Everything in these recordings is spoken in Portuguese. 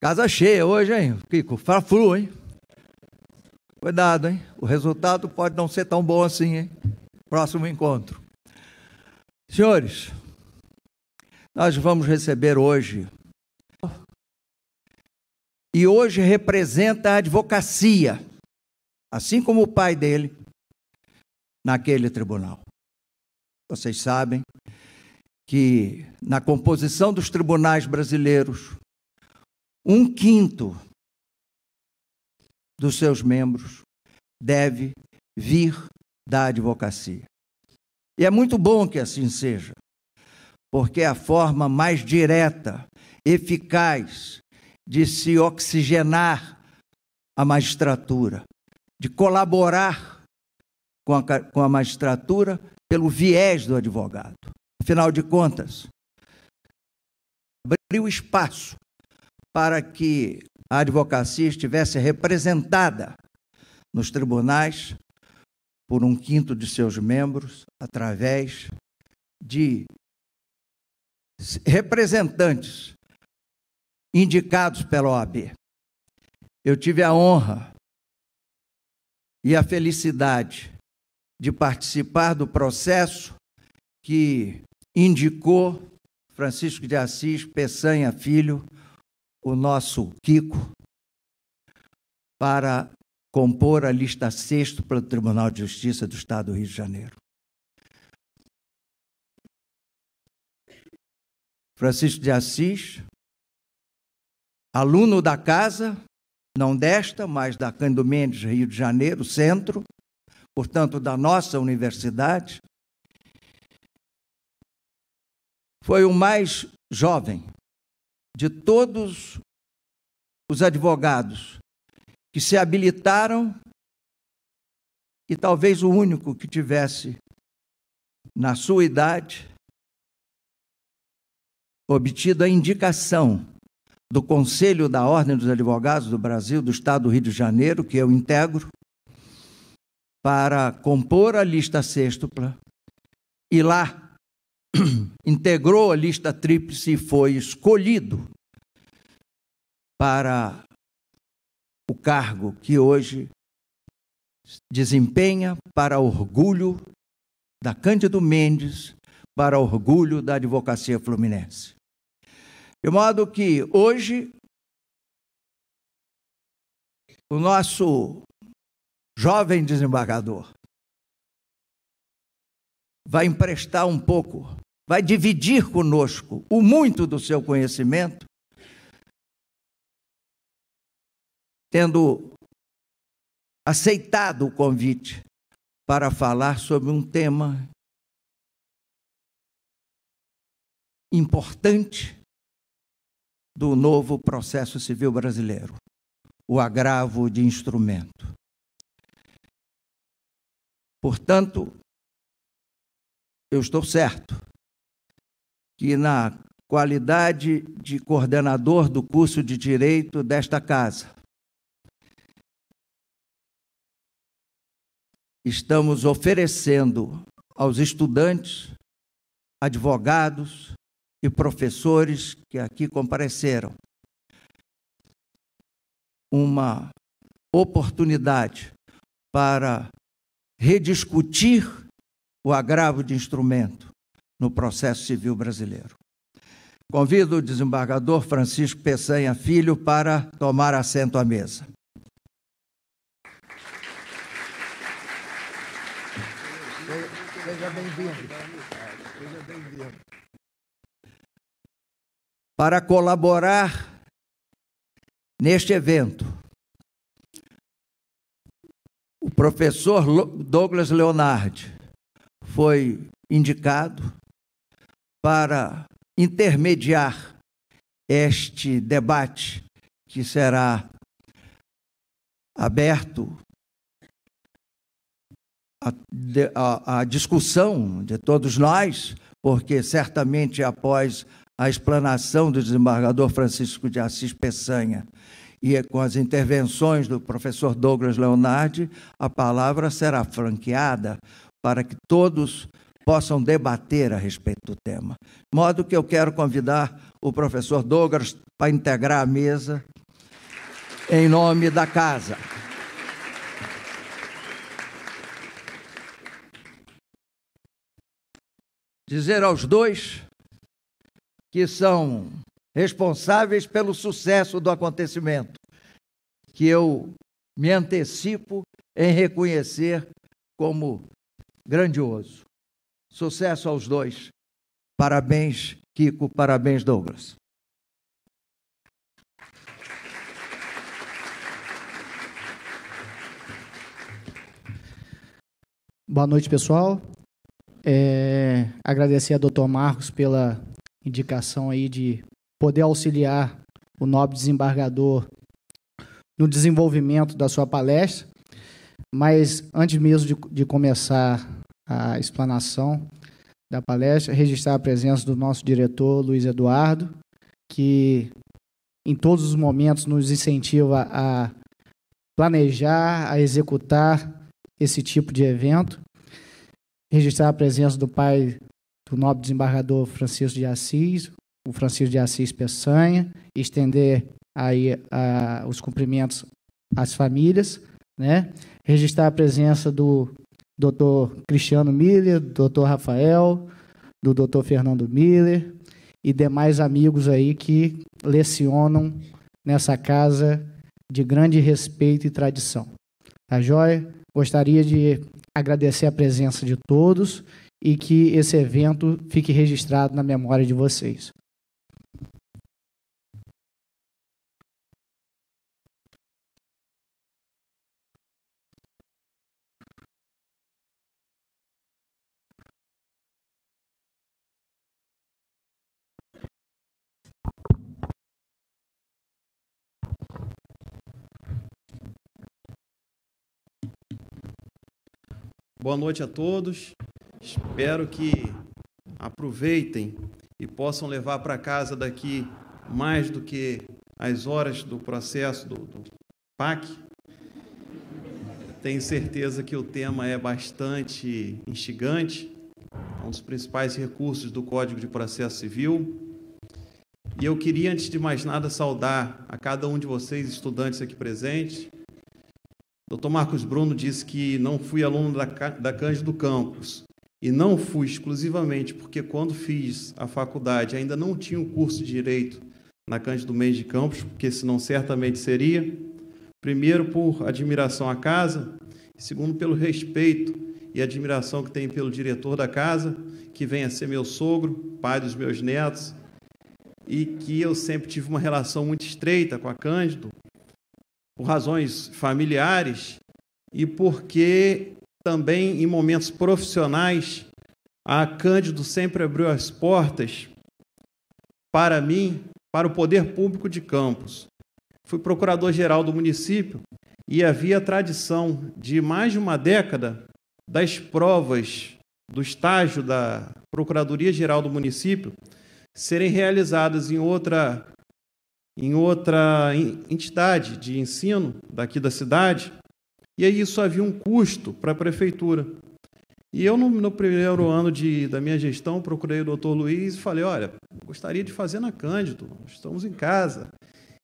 Casa cheia hoje, hein, Kiko? Fraflu, hein? Cuidado, hein? O resultado pode não ser tão bom assim, hein? Próximo encontro. Senhores, nós vamos receber hoje. E hoje representa a advocacia, assim como o pai dele, naquele tribunal. Vocês sabem que na composição dos tribunais brasileiros, um quinto dos seus membros deve vir da advocacia. E é muito bom que assim seja, porque é a forma mais direta, eficaz de se oxigenar a magistratura, de colaborar com a, com a magistratura pelo viés do advogado. Afinal de contas, abriu espaço para que a advocacia estivesse representada nos tribunais por um quinto de seus membros, através de representantes indicados pela OAB. Eu tive a honra e a felicidade de participar do processo que indicou Francisco de Assis Peçanha Filho o nosso Kiko para compor a lista sexto para o Tribunal de Justiça do Estado do Rio de Janeiro. Francisco de Assis, aluno da casa, não desta, mas da Cândido Mendes, Rio de Janeiro, centro, portanto, da nossa universidade, foi o mais jovem de todos os advogados que se habilitaram e talvez o único que tivesse, na sua idade, obtido a indicação do Conselho da Ordem dos Advogados do Brasil, do Estado do Rio de Janeiro, que eu integro, para compor a lista sextupla e lá integrou a lista tríplice e foi escolhido para o cargo que hoje desempenha para orgulho da Cândido Mendes, para orgulho da advocacia fluminense. De modo que hoje o nosso jovem desembargador vai emprestar um pouco, vai dividir conosco o muito do seu conhecimento, tendo aceitado o convite para falar sobre um tema importante do novo processo civil brasileiro, o agravo de instrumento. Portanto, eu estou certo que na qualidade de coordenador do curso de direito desta casa, estamos oferecendo aos estudantes, advogados e professores que aqui compareceram uma oportunidade para rediscutir o agravo de instrumento no processo civil brasileiro. Convido o desembargador Francisco Peçanha Filho para tomar assento à mesa. Seja bem-vindo. Seja bem-vindo. Para colaborar neste evento, o professor Douglas Leonardi, foi indicado para intermediar este debate que será aberto à discussão de todos nós, porque certamente após a explanação do desembargador Francisco de Assis Peçanha e com as intervenções do professor Douglas Leonardi, a palavra será franqueada para que todos possam debater a respeito do tema. De modo que eu quero convidar o professor Douglas para integrar a mesa em nome da casa. Dizer aos dois que são responsáveis pelo sucesso do acontecimento, que eu me antecipo em reconhecer como grandioso. Sucesso aos dois. Parabéns, Kiko, parabéns, Douglas. Boa noite, pessoal. É, agradecer a Dr. Marcos pela indicação aí de poder auxiliar o nobre desembargador no desenvolvimento da sua palestra. Mas antes mesmo de, de começar a explanação da palestra, registrar a presença do nosso diretor Luiz Eduardo, que em todos os momentos nos incentiva a planejar, a executar esse tipo de evento. Registrar a presença do pai do nobre desembargador Francisco de Assis, o Francisco de Assis Peçanha, estender aí os cumprimentos às famílias, né? Registrar a presença do Doutor Cristiano Miller, Doutor Rafael, do Doutor Fernando Miller e demais amigos aí que lecionam nessa casa de grande respeito e tradição. Tá joia? Gostaria de agradecer a presença de todos e que esse evento fique registrado na memória de vocês. Boa noite a todos. Espero que aproveitem e possam levar para casa daqui mais do que as horas do processo do, do PAC. Tenho certeza que o tema é bastante instigante, é um dos principais recursos do Código de Processo Civil. E eu queria, antes de mais nada, saudar a cada um de vocês, estudantes aqui presentes, Dr. Marcos Bruno disse que não fui aluno da, da Cândido Campos. E não fui exclusivamente porque, quando fiz a faculdade, ainda não tinha o um curso de Direito na Cândido Mendes de Campos, porque senão certamente seria. Primeiro, por admiração à casa, e segundo, pelo respeito e admiração que tenho pelo diretor da casa, que vem a ser meu sogro, pai dos meus netos, e que eu sempre tive uma relação muito estreita com a Cândido, por razões familiares e porque também em momentos profissionais a Cândido sempre abriu as portas para mim, para o poder público de Campos. Fui procurador-geral do município e havia tradição de mais de uma década das provas do estágio da Procuradoria Geral do município serem realizadas em outra em outra entidade de ensino daqui da cidade, e aí isso havia um custo para a prefeitura. E eu, no, no primeiro ano de, da minha gestão, procurei o doutor Luiz e falei: olha, gostaria de fazer na Cândido, estamos em casa.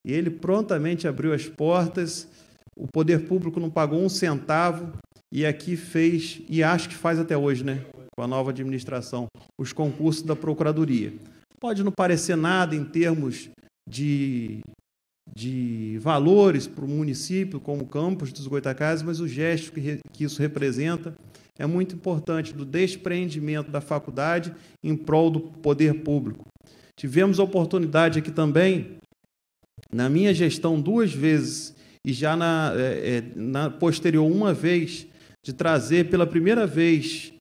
E ele prontamente abriu as portas, o poder público não pagou um centavo, e aqui fez, e acho que faz até hoje, né? Com a nova administração, os concursos da Procuradoria. Pode não parecer nada em termos de, de valores para o município, como o campus dos Goitacazes, mas o gesto que, re, que isso representa é muito importante, do despreendimento da faculdade em prol do poder público. Tivemos a oportunidade aqui também, na minha gestão duas vezes, e já na, é, é na posterior uma vez, de trazer pela primeira vez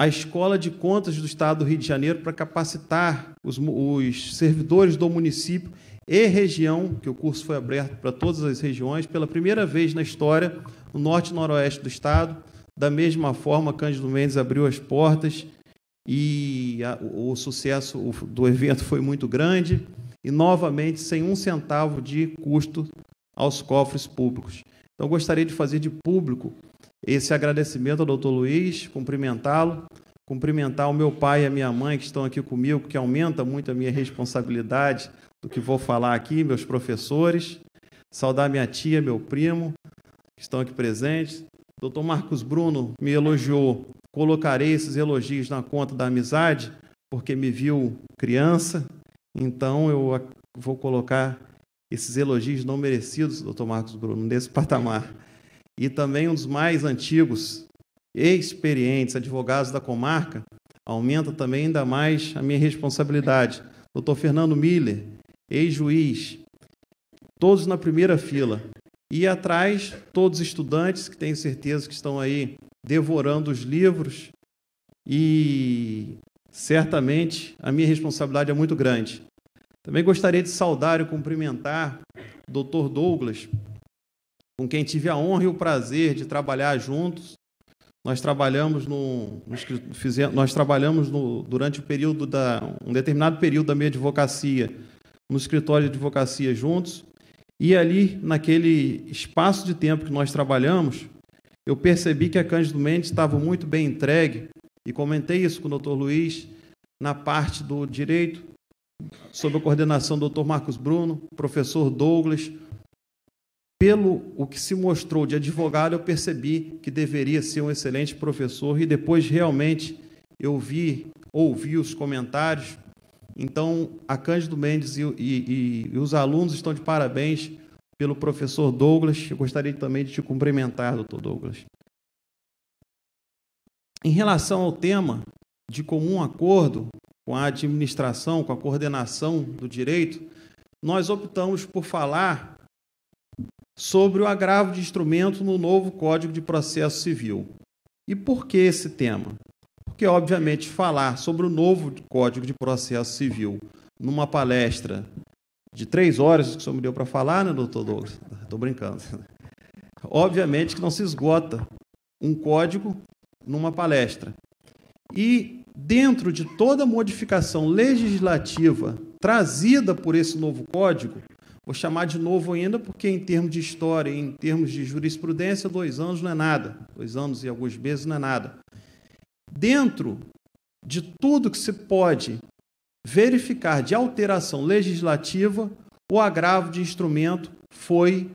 a Escola de Contas do Estado do Rio de Janeiro para capacitar os, os, servidores do município e região, que o curso foi aberto para todas as regiões, pela primeira vez na história, no norte e noroeste do Estado. Da mesma forma, Cândido Mendes abriu as portas e a, o, o sucesso do evento foi muito grande e, novamente, sem um centavo de custo aos cofres públicos. Então, gostaria de fazer de público esse agradecimento ao doutor Luiz, cumprimentá-lo, cumprimentar o meu pai e a minha mãe que estão aqui comigo, que aumenta muito a minha responsabilidade do que vou falar aqui, meus professores, saudar minha tia, meu primo, que estão aqui presentes. Doutor Marcos Bruno me elogiou, colocarei esses elogios na conta da amizade, porque me viu criança, então eu vou colocar esses elogios não merecidos, doutor Marcos Bruno, nesse patamar e também um dos mais antigos e experientes advogados da comarca, aumenta também ainda mais a minha responsabilidade. doutor Fernando Miller, ex-juiz, todos na primeira fila. E atrás, todos os estudantes que tenho certeza que estão aí devorando os livros e certamente a minha responsabilidade é muito grande. Também gostaria de saudar e cumprimentar o doutor Douglas com quem tive a honra e o prazer de trabalhar juntos. Nós trabalhamos no, nós trabalhamos no, durante o período da um determinado período da minha advocacia no escritório de advocacia juntos. E ali, naquele espaço de tempo que nós trabalhamos, eu percebi que a Cândido Mendes estava muito bem entregue, e comentei isso com o doutor Luiz, na parte do direito, sob a coordenação do doutor Marcos Bruno, professor Douglas, pelo o que se mostrou de advogado, eu percebi que deveria ser um excelente professor e depois realmente eu vi, ouvi os comentários. Então, a Cândido Mendes e, e, e os alunos estão de parabéns pelo professor Douglas. Eu gostaria também de te cumprimentar, doutor Douglas. Em relação ao tema, de comum acordo com a administração, com a coordenação do direito, nós optamos por falar sobre o agravo de instrumento no novo Código de Processo Civil. E por que esse tema? Porque, obviamente, falar sobre o novo Código de Processo Civil numa palestra de três horas, que o senhor me deu para falar, né, doutor Douglas? Estou brincando. Obviamente que não se esgota um código numa palestra. E dentro de toda modificação legislativa trazida por esse novo código, Vou chamar de novo ainda, porque em termos de história, em termos de jurisprudência, dois anos não é nada. Dois anos e alguns meses não é nada. Dentro de tudo que se pode verificar de alteração legislativa, o agravo de instrumento foi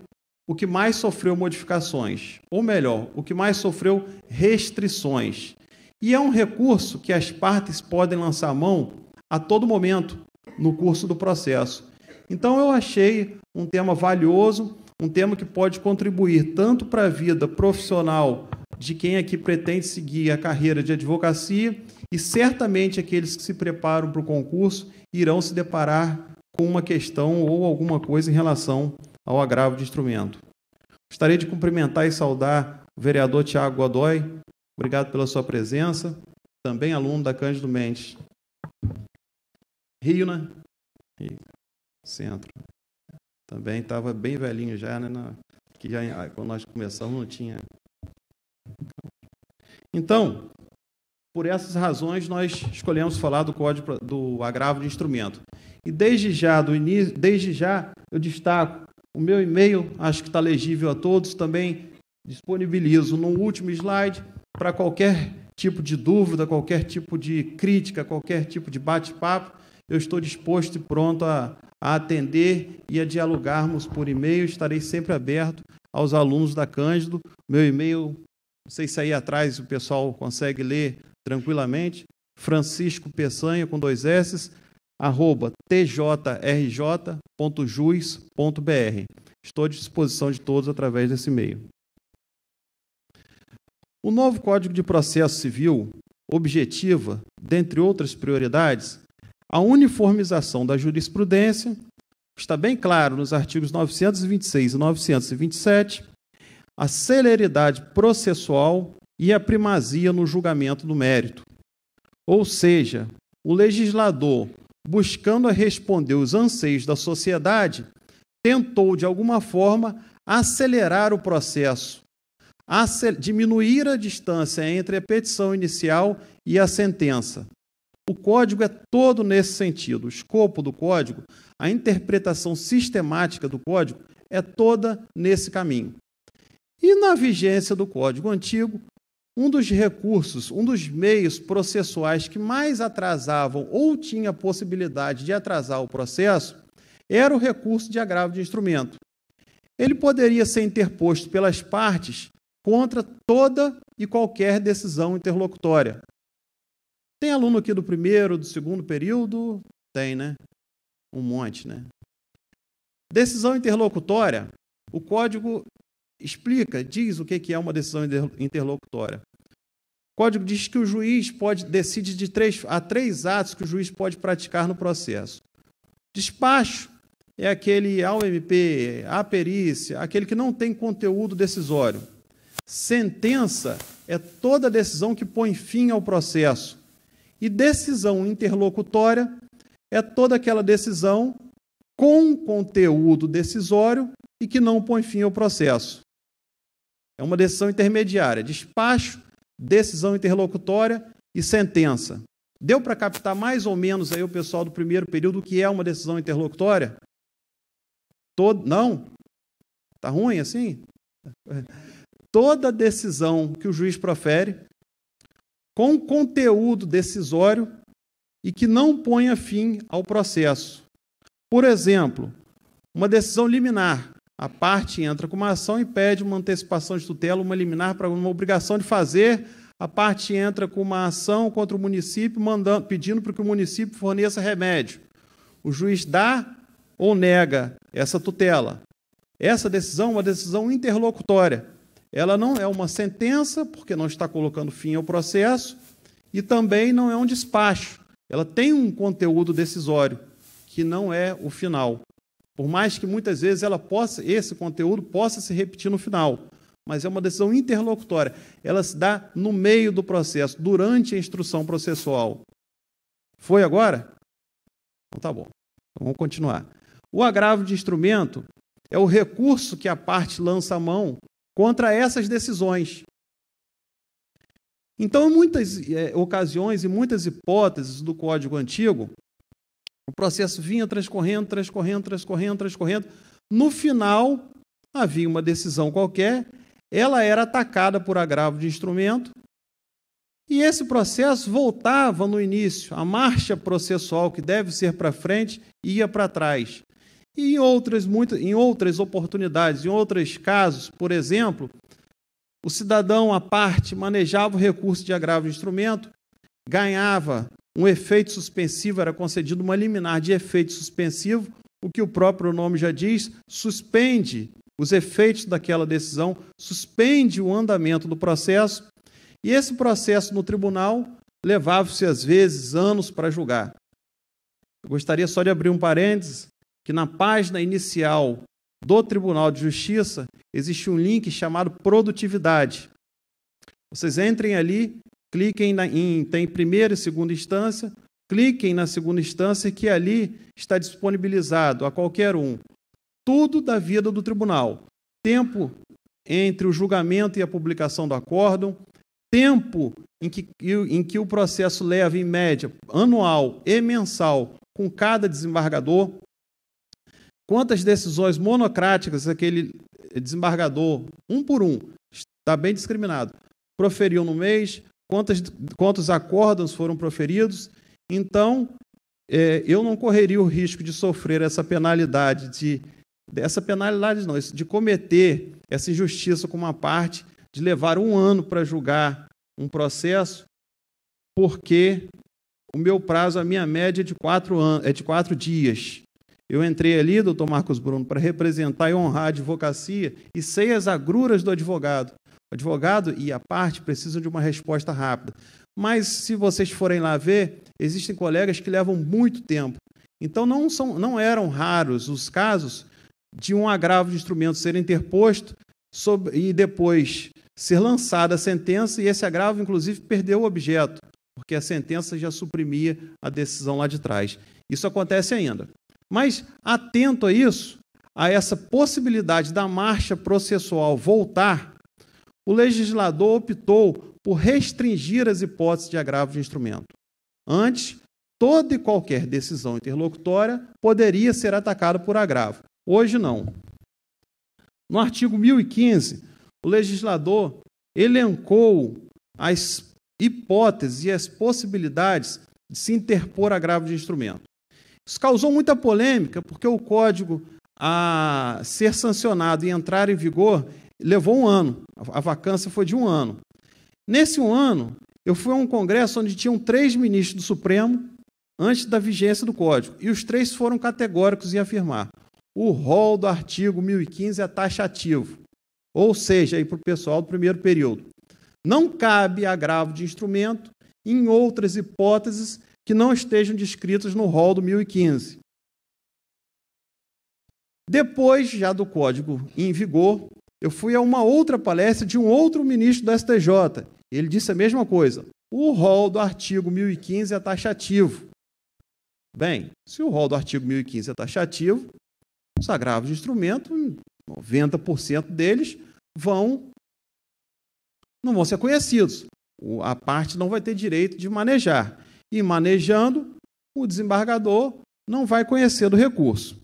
o que mais sofreu modificações, ou melhor, o que mais sofreu restrições. E é um recurso que as partes podem lançar mão a todo momento no curso do processo. Então eu achei um tema valioso, um tema que pode contribuir tanto para a vida profissional de quem aqui pretende seguir a carreira de advocacia e certamente aqueles que se preparam para o concurso irão se deparar com uma questão ou alguma coisa em relação ao agravo de instrumento. Gostaria de cumprimentar e saudar o vereador Tiago Godoy. Obrigado pela sua presença. Também aluno da Cândido Mendes. Rio, né? Rio centro. Também estava bem velhinho já, né? Na, que já, ah, quando nós começamos não tinha. Então, por essas razões, nós escolhemos falar do código do agravo de instrumento. E desde já, do início, desde já, eu destaco o meu e-mail, acho que está legível a todos, também disponibilizo no último slide para qualquer tipo de dúvida, qualquer tipo de crítica, qualquer tipo de bate-papo. Eu estou disposto e pronto a, a atender e a dialogarmos por e-mail. Estarei sempre aberto aos alunos da Cândido. Meu e-mail, não sei se aí atrás o pessoal consegue ler tranquilamente. Francisco Peçanha com dois S, arroba tjrj.jus.br. Estou à disposição de todos através desse e-mail. O novo Código de Processo Civil objetiva, dentre outras prioridades, a uniformização da jurisprudência está bem claro nos artigos 926 e 927, a celeridade processual e a primazia no julgamento do mérito. Ou seja, o legislador, buscando responder os anseios da sociedade, tentou, de alguma forma, acelerar o processo, diminuir a distância entre a petição inicial e a sentença, o código é todo nesse sentido. O escopo do código, a interpretação sistemática do código, é toda nesse caminho. E na vigência do código antigo, um dos recursos, um dos meios processuais que mais atrasavam ou tinha possibilidade de atrasar o processo era o recurso de agravo de instrumento. Ele poderia ser interposto pelas partes contra toda e qualquer decisão interlocutória, tem aluno aqui do primeiro, do segundo período? Tem, né? Um monte, né? Decisão interlocutória. O código explica, diz o que é uma decisão interlocutória. O código diz que o juiz pode decide de três a três atos que o juiz pode praticar no processo. Despacho é aquele ao MP, perícia, aquele que não tem conteúdo decisório. Sentença é toda decisão que põe fim ao processo. E decisão interlocutória é toda aquela decisão com conteúdo decisório e que não põe fim ao processo. É uma decisão intermediária, despacho, decisão interlocutória e sentença. Deu para captar mais ou menos aí o pessoal do primeiro período que é uma decisão interlocutória? Todo, não? Tá ruim assim? Toda decisão que o juiz profere com conteúdo decisório e que não ponha fim ao processo. Por exemplo, uma decisão liminar. A parte entra com uma ação e pede uma antecipação de tutela, uma liminar para uma obrigação de fazer. A parte entra com uma ação contra o município, mandando, pedindo para que o município forneça remédio. O juiz dá ou nega essa tutela. Essa decisão é uma decisão interlocutória. Ela não é uma sentença, porque não está colocando fim ao processo, e também não é um despacho. Ela tem um conteúdo decisório, que não é o final. Por mais que muitas vezes ela possa, esse conteúdo possa se repetir no final, mas é uma decisão interlocutória. Ela se dá no meio do processo, durante a instrução processual. Foi agora? Então tá bom. Então, vamos continuar. O agravo de instrumento é o recurso que a parte lança à mão contra essas decisões. Então, em muitas é, ocasiões e muitas hipóteses do Código Antigo, o processo vinha transcorrendo, transcorrendo, transcorrendo, transcorrendo. No final, havia uma decisão qualquer, ela era atacada por agravo de instrumento, e esse processo voltava no início. A marcha processual que deve ser para frente ia para trás. E em outras, muitas em outras oportunidades, em outros casos, por exemplo, o cidadão à parte manejava o recurso de agravo de instrumento, ganhava um efeito suspensivo, era concedido uma liminar de efeito suspensivo, o que o próprio nome já diz, suspende os efeitos daquela decisão, suspende o andamento do processo, e esse processo no tribunal levava-se às vezes anos para julgar. Eu gostaria só de abrir um parênteses que na página inicial do Tribunal de Justiça existe um link chamado Produtividade. Vocês entrem ali, cliquem na, em tem primeira e segunda instância, cliquem na segunda instância que ali está disponibilizado a qualquer um tudo da vida do tribunal. Tempo entre o julgamento e a publicação do acórdão, tempo em que, em que o processo leva, em média, anual e mensal, com cada desembargador, Quantas decisões monocráticas aquele desembargador, um por um, está bem discriminado, proferiu no mês, quantas, quantos acordos foram proferidos. Então, é, eu não correria o risco de sofrer essa penalidade, de, dessa penalidade não, de cometer essa injustiça com uma parte, de levar um ano para julgar um processo, porque o meu prazo, a minha média é de quatro, é de quatro dias. Eu entrei ali, doutor Marcos Bruno, para representar e honrar a advocacia e sei as agruras do advogado. O advogado e a parte precisam de uma resposta rápida. Mas, se vocês forem lá ver, existem colegas que levam muito tempo. Então, não, são, não eram raros os casos de um agravo de instrumento ser interposto e depois ser lançada a sentença e esse agravo, inclusive, perdeu o objeto, porque a sentença já suprimia a decisão lá de trás. Isso acontece ainda. Mas atento a isso, a essa possibilidade da marcha processual voltar, o legislador optou por restringir as hipóteses de agravo de instrumento. Antes, toda e qualquer decisão interlocutória poderia ser atacada por agravo. Hoje não. No artigo 1015, o legislador elencou as hipóteses e as possibilidades de se interpor agravo de instrumento. Isso causou muita polêmica, porque o código a ser sancionado e entrar em vigor levou um ano. A vacância foi de um ano. Nesse um ano, eu fui a um congresso onde tinham três ministros do Supremo antes da vigência do código, e os três foram categóricos em afirmar: o rol do artigo 1015 é taxativo, ou seja, para o pessoal do primeiro período. Não cabe agravo de instrumento em outras hipóteses que não estejam descritos no rol do 1015. Depois já do código em vigor, eu fui a uma outra palestra de um outro ministro do STJ. Ele disse a mesma coisa. O rol do artigo 1015 é taxativo. Bem, se o rol do artigo 1015 é taxativo, os agravos de instrumento, 90% deles vão não vão ser conhecidos. A parte não vai ter direito de manejar e manejando, o desembargador não vai conhecer do recurso.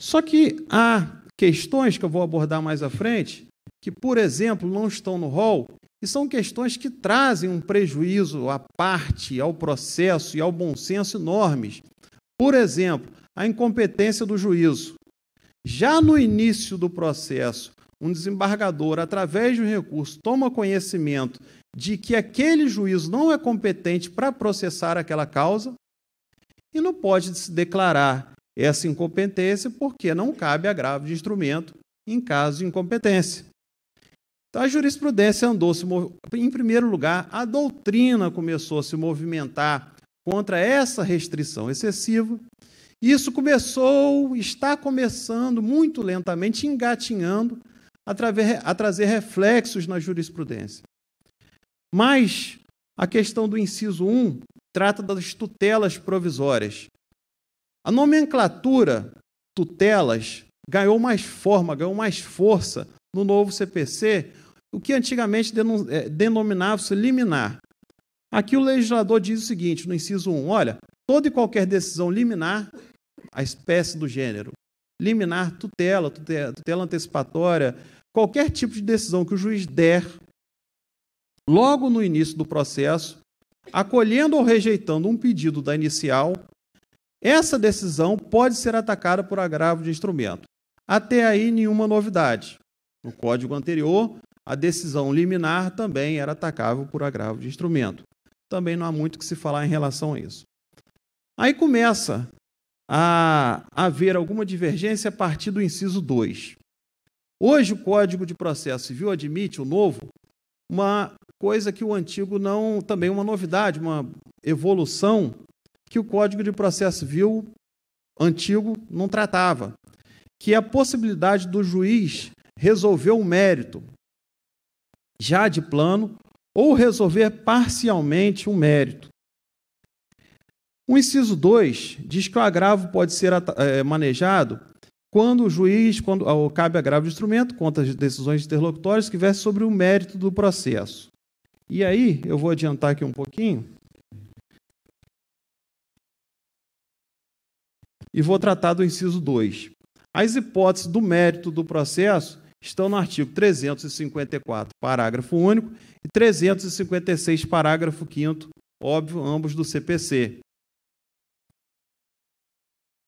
Só que há questões que eu vou abordar mais à frente, que, por exemplo, não estão no rol e são questões que trazem um prejuízo à parte, ao processo e ao bom senso enormes. Por exemplo, a incompetência do juízo. Já no início do processo, um desembargador, através de um recurso, toma conhecimento de que aquele juiz não é competente para processar aquela causa e não pode se declarar essa incompetência porque não cabe agravo de instrumento em caso de incompetência. Então, a jurisprudência andou se em primeiro lugar, a doutrina começou a se movimentar contra essa restrição excessiva. Isso começou, está começando muito lentamente, engatinhando a trazer reflexos na jurisprudência. Mas a questão do inciso 1 trata das tutelas provisórias. A nomenclatura tutelas ganhou mais forma, ganhou mais força no novo CPC, o que antigamente eh, denominava-se liminar. Aqui o legislador diz o seguinte, no inciso 1, olha, toda e qualquer decisão liminar, a espécie do gênero, liminar tutela, tutela, tutela antecipatória, qualquer tipo de decisão que o juiz der logo no início do processo, acolhendo ou rejeitando um pedido da inicial, essa decisão pode ser atacada por agravo de instrumento. Até aí, nenhuma novidade. No código anterior, a decisão liminar também era atacável por agravo de instrumento. Também não há muito que se falar em relação a isso. Aí começa a haver alguma divergência a partir do inciso 2. Hoje, o Código de Processo Civil admite, o novo, uma coisa que o antigo não. também uma novidade, uma evolução que o Código de Processo Civil antigo não tratava, que é a possibilidade do juiz resolver o mérito já de plano ou resolver parcialmente um mérito. O inciso 2 diz que o agravo pode ser eh, manejado quando o juiz, quando ao cabe agravo de instrumento, contra as decisões interlocutórias que versem sobre o mérito do processo. E aí, eu vou adiantar aqui um pouquinho e vou tratar do inciso 2. As hipóteses do mérito do processo estão no artigo 354, parágrafo único, e 356, parágrafo 5 óbvio, ambos do CPC.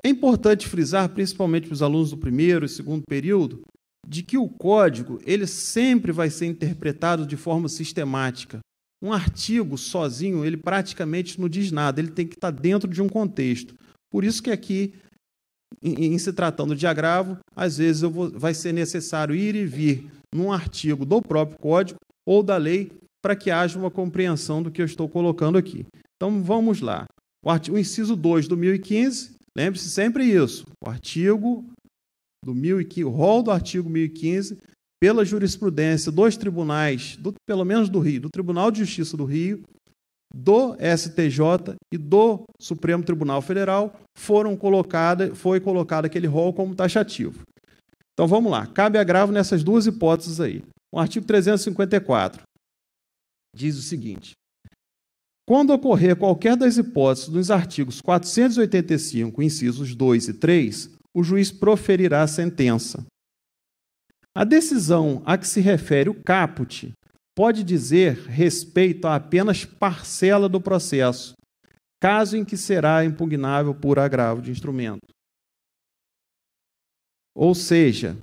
É importante frisar, principalmente para os alunos do primeiro e segundo período, de que o código ele sempre vai ser interpretado de forma sistemática. Um artigo sozinho ele praticamente não diz nada, ele tem que estar dentro de um contexto. Por isso que aqui, em, em se tratando de agravo, às vezes vou, vai ser necessário ir e vir num artigo do próprio código ou da lei para que haja uma compreensão do que eu estou colocando aqui. Então vamos lá. O, artigo, o inciso 2 do 1015 Lembre-se sempre isso. O artigo do 1015, o rol do artigo 1015, pela jurisprudência dos tribunais, do, pelo menos do Rio, do Tribunal de Justiça do Rio, do STJ e do Supremo Tribunal Federal, foram colocada, foi colocado aquele rol como taxativo. Então vamos lá, cabe agravo nessas duas hipóteses aí. O artigo 354 diz o seguinte: quando ocorrer qualquer das hipóteses dos artigos 485, incisos 2 e 3, o juiz proferirá a sentença. A decisão a que se refere o caput pode dizer respeito a apenas parcela do processo, caso em que será impugnável por agravo de instrumento. Ou seja,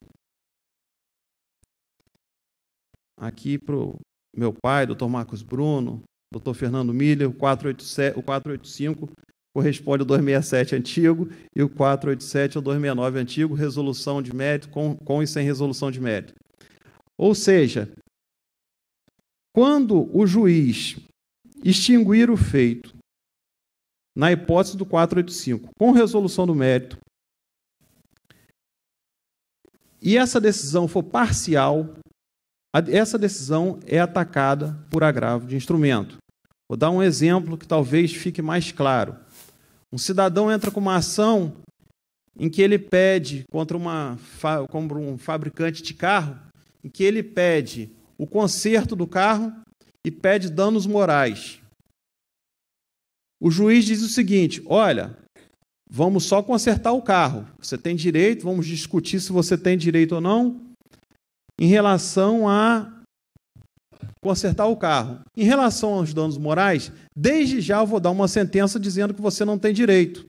aqui para o meu pai, doutor Marcos Bruno, Dr. Fernando Miller, o 487, o 485 corresponde ao 267 antigo e o 487 ao 269 antigo, resolução de mérito com, com e sem resolução de mérito. Ou seja, quando o juiz extinguir o feito na hipótese do 485, com resolução do mérito, e essa decisão for parcial, essa decisão é atacada por agravo de instrumento. Vou dar um exemplo que talvez fique mais claro. Um cidadão entra com uma ação em que ele pede contra, uma, contra um fabricante de carro, em que ele pede o conserto do carro e pede danos morais. O juiz diz o seguinte: olha, vamos só consertar o carro. Você tem direito, vamos discutir se você tem direito ou não em relação a consertar o carro. Em relação aos danos morais, desde já eu vou dar uma sentença dizendo que você não tem direito.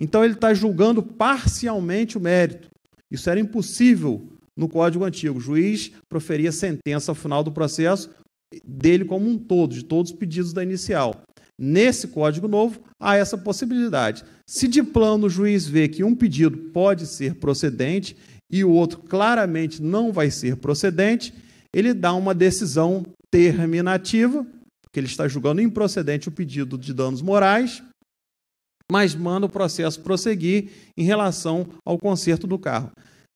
Então ele está julgando parcialmente o mérito. Isso era impossível no Código Antigo. O juiz proferia sentença ao final do processo dele como um todo, de todos os pedidos da inicial. Nesse Código Novo, há essa possibilidade. Se de plano o juiz vê que um pedido pode ser procedente, e o outro claramente não vai ser procedente, ele dá uma decisão terminativa, porque ele está julgando improcedente o pedido de danos morais, mas manda o processo prosseguir em relação ao conserto do carro.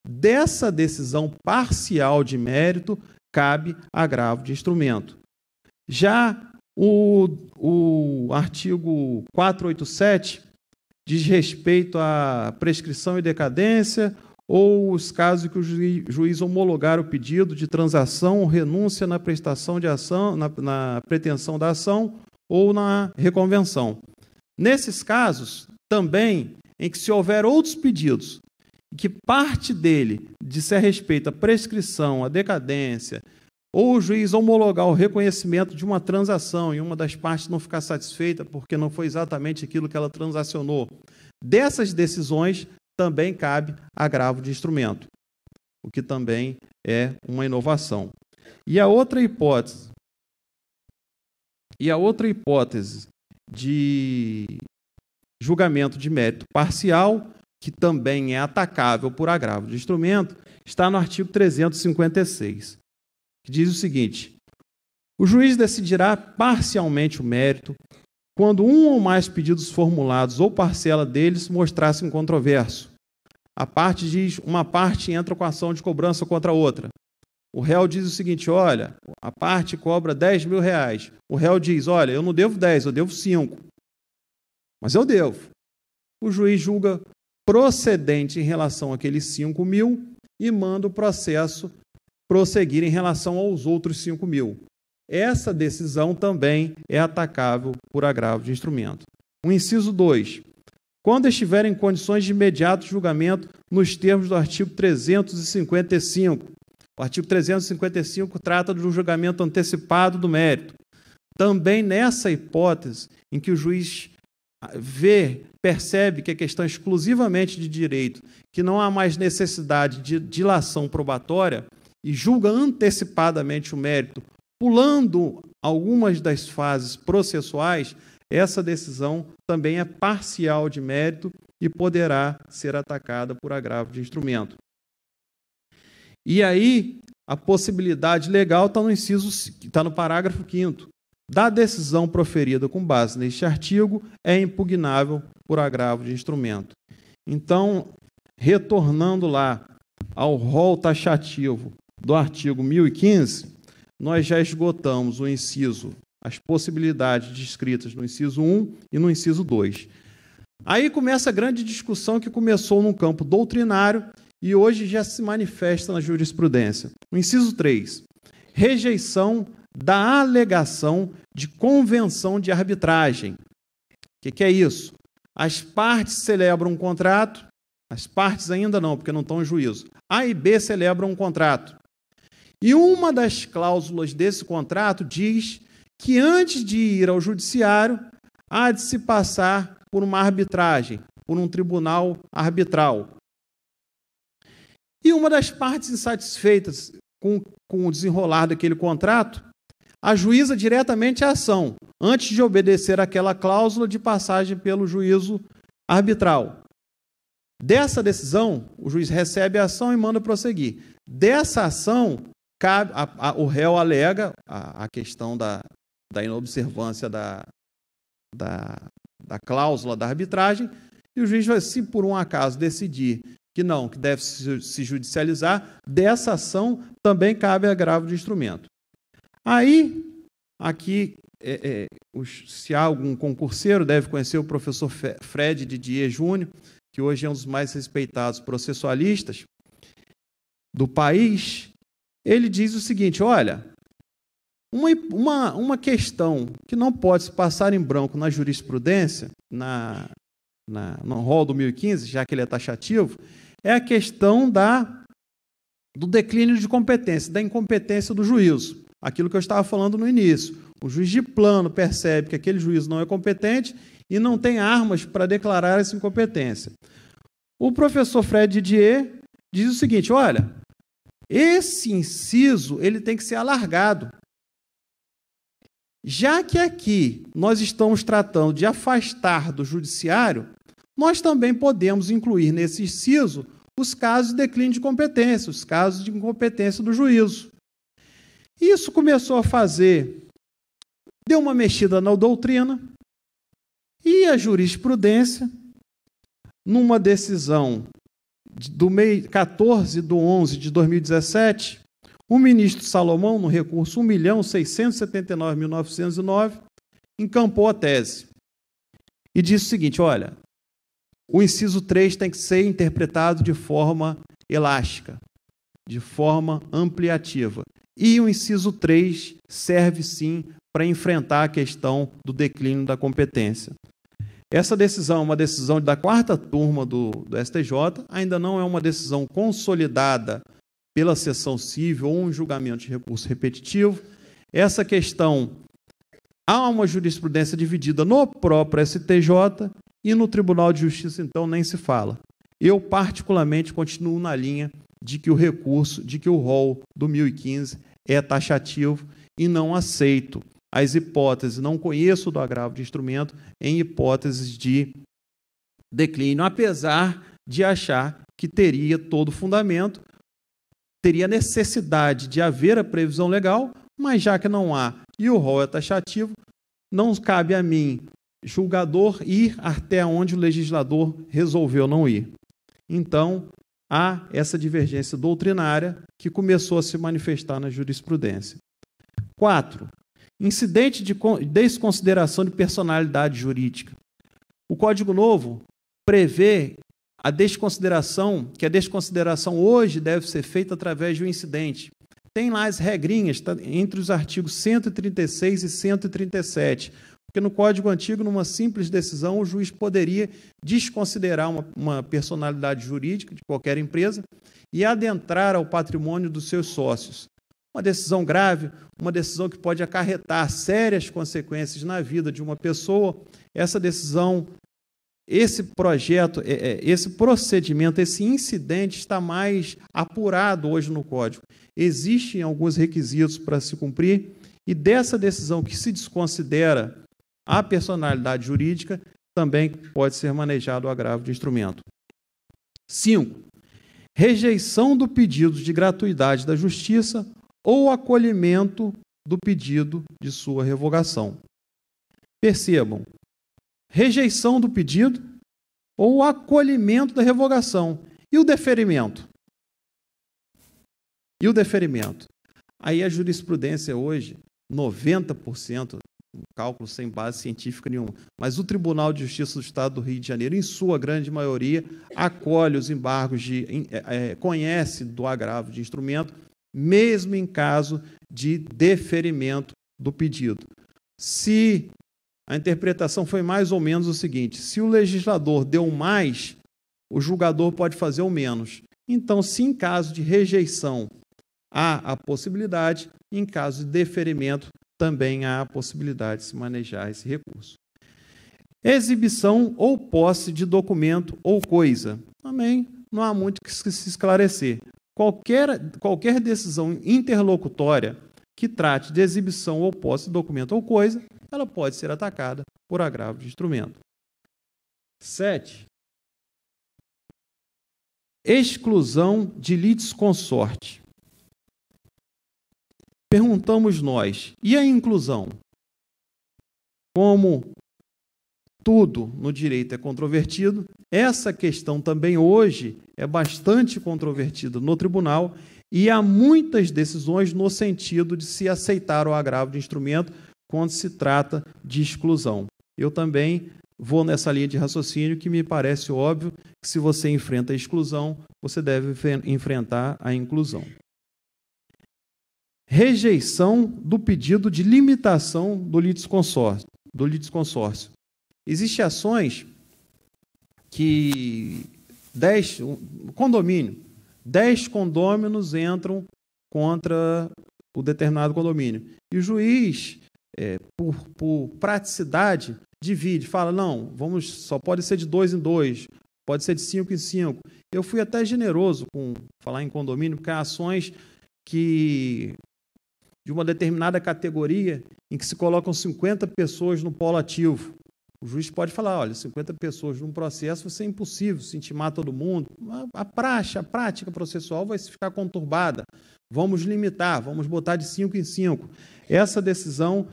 Dessa decisão parcial de mérito, cabe agravo de instrumento. Já o, o artigo 487 diz respeito à prescrição e decadência, ou os casos que o juiz homologar o pedido de transação ou renúncia na prestação de ação, na, na pretensão da ação ou na reconvenção. Nesses casos, também em que se houver outros pedidos que parte dele disser respeito à prescrição, à decadência, ou o juiz homologar o reconhecimento de uma transação e uma das partes não ficar satisfeita porque não foi exatamente aquilo que ela transacionou. Dessas decisões também cabe agravo de instrumento, o que também é uma inovação. E a outra hipótese, e a outra hipótese de julgamento de mérito parcial, que também é atacável por agravo de instrumento, está no artigo 356, que diz o seguinte: o juiz decidirá parcialmente o mérito quando um ou mais pedidos formulados ou parcela deles mostrassem controverso, a parte diz, uma parte entra com ação de cobrança contra a outra. O réu diz o seguinte: olha, a parte cobra 10 mil reais. O réu diz: olha, eu não devo 10, eu devo 5. Mas eu devo. O juiz julga procedente em relação àqueles 5 mil e manda o processo prosseguir em relação aos outros 5 mil. Essa decisão também é atacável por agravo de instrumento. O inciso 2 quando estiver em condições de imediato julgamento nos termos do artigo 355. O artigo 355 trata do julgamento antecipado do mérito. Também nessa hipótese em que o juiz ah, vê, percebe que a questão é exclusivamente de direito, que não há mais necessidade de dilação probatória e julga antecipadamente o mérito, pulando algumas das fases processuais, essa decisão também é parcial de mérito e poderá ser atacada por agravo de instrumento. E aí, a possibilidade legal está no inciso, está no parágrafo 5 da decisão proferida com base neste artigo é impugnável por agravo de instrumento. Então, retornando lá ao rol taxativo do artigo 1015, nós já esgotamos o inciso as possibilidades descritas no inciso 1 e no inciso 2. Aí começa a grande discussão que começou no campo doutrinário e hoje já se manifesta na jurisprudência. O inciso 3. Rejeição da alegação de convenção de arbitragem. O que, que, é isso? As partes celebram um contrato, as partes ainda não, porque não estão em juízo. A e B celebram um contrato. E uma das cláusulas desse contrato diz que antes de ir ao judiciário há de se passar por uma arbitragem, por um tribunal arbitral. E uma das partes insatisfeitas com, com o desenrolar daquele contrato ajuiza diretamente a ação, antes de obedecer àquela cláusula de passagem pelo juízo arbitral. Dessa decisão, o juiz recebe a ação e manda prosseguir. Dessa ação, cabe, a, a, o réu alega a, a questão da, da inobservância da, da, da cláusula da arbitragem, e o juiz vai, se por um acaso decidir que não, que deve se judicializar, dessa ação também cabe agravo de instrumento. Aí, aqui, é, é, os, se há algum concurseiro, deve conhecer o professor Fred Didier Júnior, que hoje é um dos mais respeitados processualistas do país. Ele diz o seguinte: olha, uma, uma, uma questão que não pode se passar em branco na jurisprudência, na, na, no rol do já que ele é taxativo, é a questão da, do declínio de competência, da incompetência do juízo. Aquilo que eu estava falando no início. O juiz de plano percebe que aquele juiz não é competente e não tem armas para declarar essa incompetência. O professor Fred Didier diz o seguinte: olha, esse inciso ele tem que ser alargado. Já que aqui nós estamos tratando de afastar do judiciário, nós também podemos incluir nesse inciso os casos de declínio de competência, os casos de incompetência do juízo. Isso começou a fazer, deu uma mexida na doutrina e a jurisprudência, numa decisão do 14 de 11 de 2017, o ministro Salomão, no recurso 1.679.909, encampou a tese e disse o seguinte: olha, o inciso 3 tem que ser interpretado de forma elástica, de forma ampliativa. E o inciso 3 serve sim para enfrentar a questão do declínio da competência. Essa decisão é uma decisão da quarta turma do, do STJ, ainda não é uma decisão consolidada pela sessão civil ou um julgamento de recurso repetitivo. Essa questão há uma jurisprudência dividida no próprio STJ e no Tribunal de Justiça, então, nem se fala. Eu, particularmente, continuo na linha de que o recurso, de que o rol do 1015 é taxativo e não aceito as hipóteses, não conheço do agravo de instrumento em hipóteses de declínio, apesar de achar que teria todo fundamento, teria necessidade de haver a previsão legal, mas já que não há e o rol é taxativo, não cabe a mim, julgador, ir até onde o legislador resolveu não ir. Então, há essa divergência doutrinária que começou a se manifestar na jurisprudência. 4. Incidente de desconsideração de personalidade jurídica. O Código Novo prevê a desconsideração, que a desconsideração hoje deve ser feita através de um incidente. Tem lá as regrinhas tá, entre os artigos 136 e 137, porque no Código Antigo, numa simples decisão, o juiz poderia desconsiderar uma, uma personalidade jurídica de qualquer empresa e adentrar ao patrimônio dos seus sócios. Uma decisão grave, uma decisão que pode acarretar sérias consequências na vida de uma pessoa, essa decisão esse projeto, é, é, esse procedimento, esse incidente está mais apurado hoje no Código. Existem alguns requisitos para se cumprir, e dessa decisão que se desconsidera a personalidade jurídica, também pode ser manejado o agravo de instrumento. 5. Rejeição do pedido de gratuidade da justiça ou acolhimento do pedido de sua revogação. Percebam, rejeição do pedido ou o acolhimento da revogação. E o deferimento? E o deferimento? Aí a jurisprudência hoje, 90%, um cálculo sem base científica nenhuma, mas o Tribunal de Justiça do Estado do Rio de Janeiro, em sua grande maioria, acolhe os embargos de. É, é, conhece do agravo de instrumento, mesmo em caso de deferimento do pedido. Se a interpretação foi mais ou menos o seguinte: se o legislador deu mais, o julgador pode fazer o menos. Então, se em caso de rejeição há a possibilidade, em caso de deferimento também há a possibilidade de se manejar esse recurso. Exibição ou posse de documento ou coisa. Também não há muito que se esclarecer. Qualquer, qualquer decisão interlocutória que trate de exibição ou posse de documento ou coisa, ela pode ser atacada por agravo de instrumento. 7. Exclusão de litisconsorte. Perguntamos nós, e a inclusão? Como tudo no direito é controvertido, essa questão também hoje é bastante controvertida no tribunal e há muitas decisões no sentido de se aceitar o agravo de instrumento quando se trata de exclusão. Eu também vou nessa linha de raciocínio que me parece óbvio que se você enfrenta a exclusão, você deve enfrentar a inclusão. Rejeição do pedido de limitação do litisconsórcio. Do litisconsórcio. Existem ações que 10 condomínio dez condôminos entram contra o determinado condomínio. E o juiz, é, por, por praticidade, divide, fala, não, vamos só pode ser de dois em dois, pode ser de cinco em cinco. Eu fui até generoso com falar em condomínio, porque há ações que de uma determinada categoria em que se colocam 50 pessoas no polo ativo. O juiz pode falar, olha, 50 pessoas num processo vai ser é impossível se intimar todo mundo. A praxe, a prática processual vai ficar conturbada. Vamos limitar, vamos botar de 5 em 5. Essa decisão,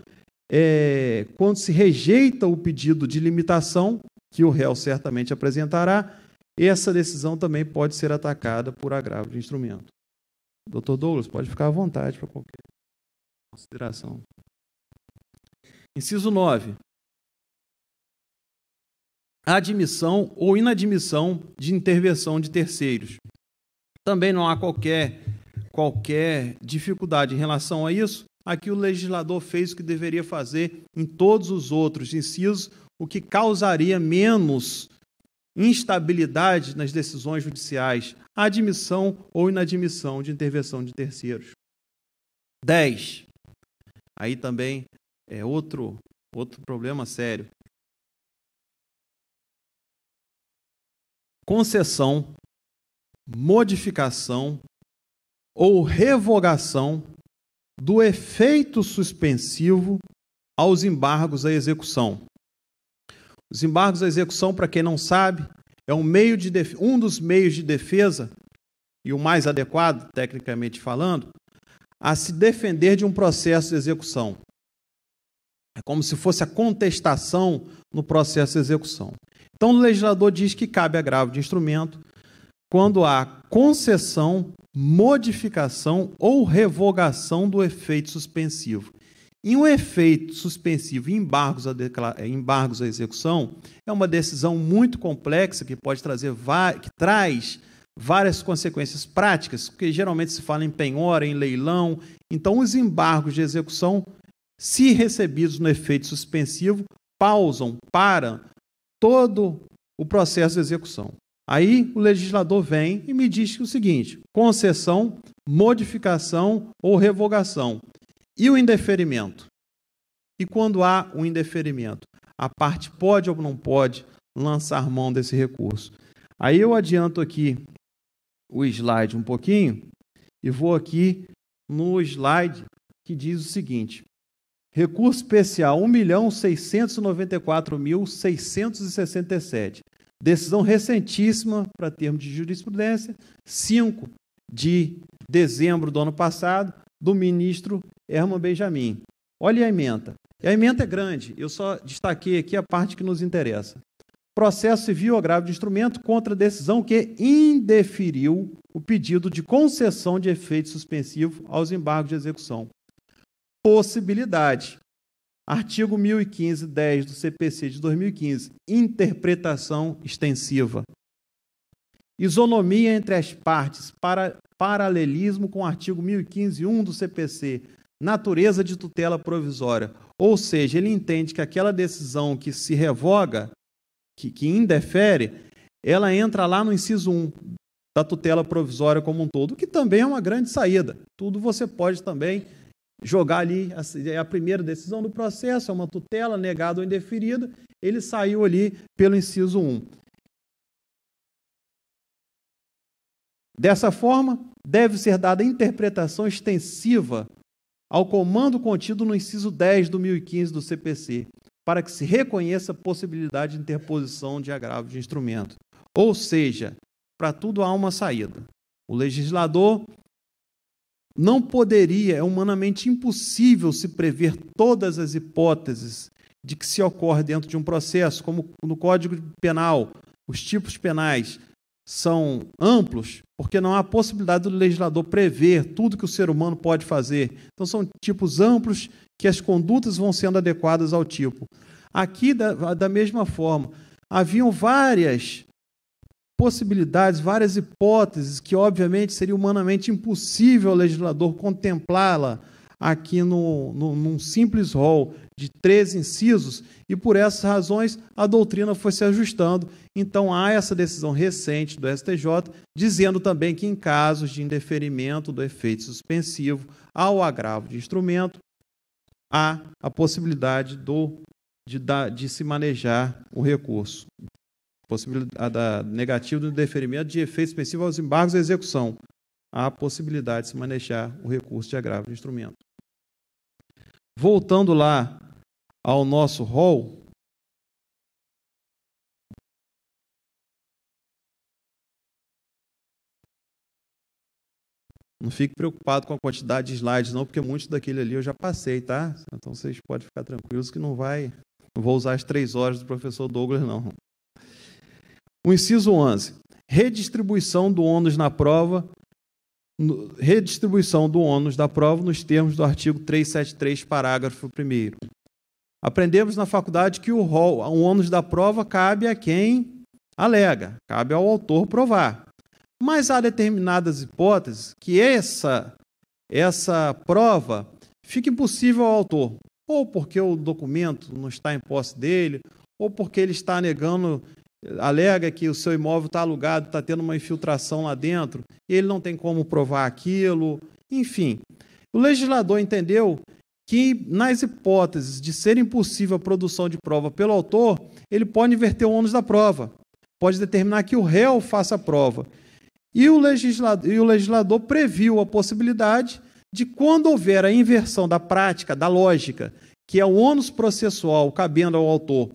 é, quando se rejeita o pedido de limitação, que o réu certamente apresentará, essa decisão também pode ser atacada por agravo de instrumento. Doutor Douglas, pode ficar à vontade para qualquer consideração. Inciso 9 admissão ou inadmissão de intervenção de terceiros. Também não há qualquer, qualquer dificuldade em relação a isso. Aqui o legislador fez o que deveria fazer em todos os outros incisos, o que causaria menos instabilidade nas decisões judiciais, admissão ou inadmissão de intervenção de terceiros. 10. Aí também é outro, outro problema sério. concessão, modificação ou revogação do efeito suspensivo aos embargos à execução. Os embargos à execução, para quem não sabe, é um, meio de um dos meios de defesa, e o mais adequado, tecnicamente falando, a se defender de um processo de execução. É como se fosse a contestação no processo de execução. Então, o legislador diz que cabe agravo de instrumento quando há concessão, modificação ou revogação do efeito suspensivo. E um efeito suspensivo embargos a, eh, embargos à execução é uma decisão muito complexa que pode trazer que traz várias consequências práticas, porque geralmente se fala em penhora, em leilão. Então, os embargos de execução, se recebidos no efeito suspensivo, pausam, param todo o processo de execução. Aí o legislador vem e me diz o seguinte: concessão, modificação ou revogação. E o indeferimento? E quando há o um indeferimento, a parte pode ou não pode lançar mão desse recurso? Aí eu adianto aqui o slide um pouquinho e vou aqui no slide que diz o seguinte: Recurso especial 1.694.667. Decisão recentíssima para termos de jurisprudência, 5 de dezembro do ano passado, do ministro Herman Benjamin. Olha a emenda. A emenda é grande, eu só destaquei aqui a parte que nos interessa. Processo civil agravo de instrumento contra a decisão que indeferiu o pedido de concessão de efeito suspensivo aos embargos de execução possibilidade. Artigo 1015, 10 do CPC de 2015, interpretação extensiva. Isonomia entre as partes, para, paralelismo com o artigo 1015, 1 do CPC, natureza de tutela provisória. Ou seja, ele entende que aquela decisão que se revoga, que, que indefere, ela entra lá no inciso 1 da tutela provisória como um todo, que também é uma grande saída. Tudo você pode também jogar ali a, é a primeira decisão do processo, é uma tutela negada ou indeferida, ele saiu ali pelo inciso 1. Dessa forma, deve ser dada interpretação extensiva ao comando contido no inciso 10 do 1015 do CPC, para que se reconheça a possibilidade de interposição de agravo de instrumento. Ou seja, para tudo há uma saída. O legislador não poderia, é humanamente impossível se prever todas as hipóteses de que se ocorre dentro de um processo, como no Código Penal, os tipos penais são amplos, porque não há possibilidade do legislador prever tudo que o ser humano pode fazer. Então são tipos amplos que as condutas vão sendo adequadas ao tipo. Aqui da, da mesma forma, haviam várias possibilidades, várias hipóteses que, obviamente, seria humanamente impossível ao legislador contemplá-la aqui no, no, num simples rol de três incisos, e por essas razões a doutrina foi se ajustando. Então há essa decisão recente do STJ, dizendo também que em casos de indeferimento do efeito suspensivo ao agravo de instrumento, há a possibilidade do, de, da, de se manejar o recurso possibilidade da, do deferimento de efeito específico aos embargos à execução. Há possibilidade de se manejar o recurso de agravo de instrumento. Voltando lá ao nosso rol, Não fique preocupado com a quantidade de slides, não, porque muito daquele ali eu já passei, tá? Então vocês podem ficar tranquilos que não vai. Não vou usar as três horas do professor Douglas, não. O inciso 11, redistribuição do ônus na prova, no, redistribuição do ônus da prova nos termos do artigo 373, parágrafo 1 Aprendemos na faculdade que o, rol, o ônus da prova cabe a quem alega, cabe ao autor provar. Mas há determinadas hipóteses que essa essa prova fica impossível ao autor, ou porque o documento não está em posse dele, ou porque ele está negando alega que o seu imóvel está alugado, está tendo uma infiltração lá dentro, e ele não tem como provar aquilo, enfim. O legislador entendeu que, nas hipóteses de ser impossível a produção de prova pelo autor, ele pode inverter o ônus da prova, pode determinar que o réu faça a prova. E o, legislador, e o legislador previu a possibilidade de, quando houver a inversão da prática, da lógica, que é o ônus processual cabendo ao autor,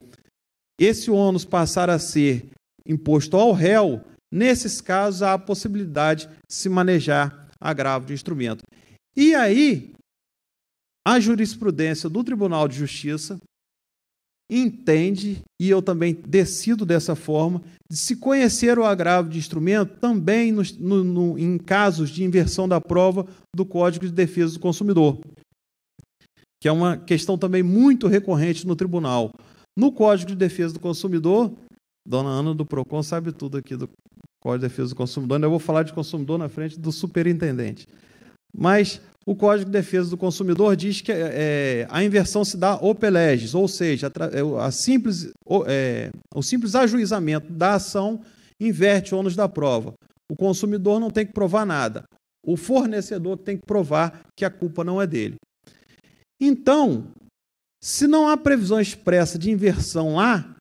esse ônus passar a ser imposto ao réu, nesses casos há a possibilidade de se manejar agravo de instrumento. E aí, a jurisprudência do Tribunal de Justiça entende, e eu também decido dessa forma, de se conhecer o agravo de instrumento também no, no, em casos de inversão da prova do Código de Defesa do Consumidor, que é uma questão também muito recorrente no tribunal. No Código de Defesa do Consumidor, Dona Ana do Procon sabe tudo aqui do Código de Defesa do Consumidor. Né? Eu vou falar de consumidor na frente do superintendente. Mas o Código de Defesa do Consumidor diz que é, é a inversão se dá opeleges, ou seja, a, é, a simples, o, é, o simples ajuizamento da ação inverte o ônus da prova. O consumidor não tem que provar nada. O fornecedor tem que provar que a culpa não é dele. Então, se não há previsão expressa de inversão lá,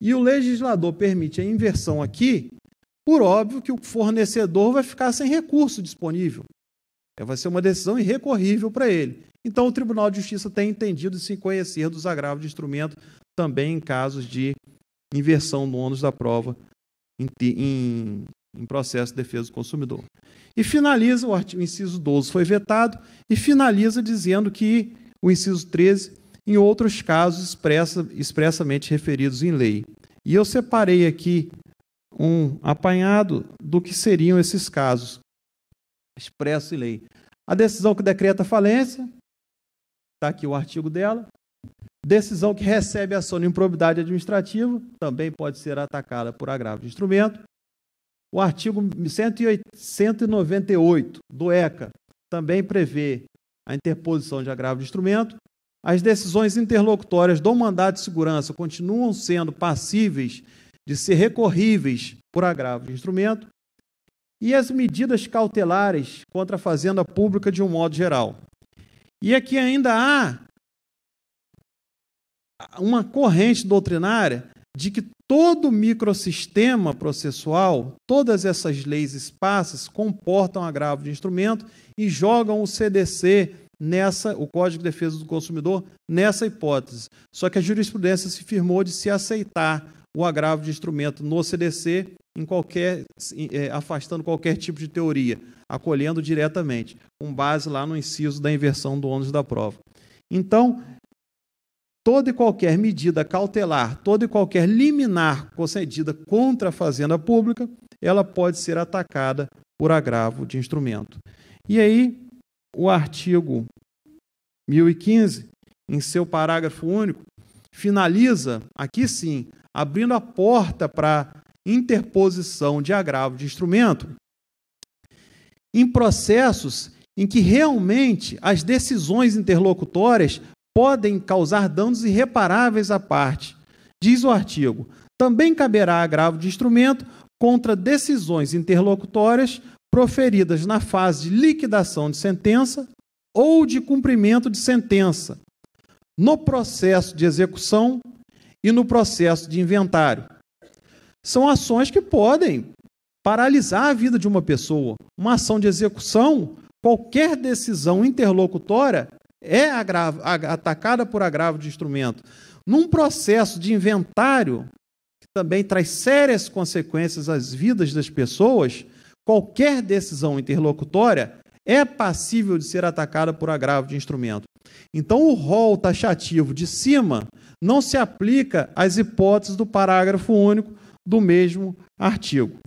e o legislador permite a inversão aqui, por óbvio que o fornecedor vai ficar sem recurso disponível. É, vai ser uma decisão irrecorrível para ele. Então, o Tribunal de Justiça tem entendido e se conhecer dos agravos de instrumento também em casos de inversão do ônus da prova em, em, em processo de defesa do consumidor. E finaliza, o, artigo, o inciso 12 foi vetado, e finaliza dizendo que o inciso 13 em outros casos expressa, expressamente referidos em lei. E eu separei aqui um apanhado do que seriam esses casos expresso em lei. A decisão que decreta falência, está aqui o artigo dela. Decisão que recebe ação de improbidade administrativa, também pode ser atacada por agravo de instrumento. O artigo 198 do ECA também prevê a interposição de agravo de instrumento. As decisões interlocutórias do mandado de segurança continuam sendo passíveis de ser recorríveis por agravo de instrumento e as medidas cautelares contra a fazenda pública de um modo geral. E aqui ainda há uma corrente doutrinária de que todo microsistema processual, todas essas leis esparsas comportam agravo de instrumento e jogam o CDC nessa, o Código de Defesa do Consumidor, nessa hipótese. Só que a jurisprudência se firmou de se aceitar o agravo de instrumento no CDC, em qualquer, é, afastando qualquer tipo de teoria, acolhendo diretamente, com base lá no inciso da inversão do ônus da prova. Então, toda e qualquer medida cautelar, toda e qualquer liminar concedida contra a fazenda pública, ela pode ser atacada por agravo de instrumento. E aí, o artigo 1015, em seu parágrafo único, finaliza, aqui sim, abrindo a porta para interposição de agravo de instrumento em processos em que realmente as decisões interlocutórias podem causar danos irreparáveis à parte. Diz o artigo: também caberá agravo de instrumento contra decisões interlocutórias proferidas na fase de liquidação de sentença ou de cumprimento de sentença, no processo de execução e no processo de inventário. São ações que podem paralisar a vida de uma pessoa. Uma ação de execução, qualquer decisão interlocutória é atacada por agravo de instrumento. Num processo de inventário, que também traz sérias consequências às vidas das pessoas, qualquer decisão interlocutória é passível de ser atacada por agravo de instrumento. Então, o rol taxativo de cima não se aplica às hipóteses do parágrafo único do mesmo artigo.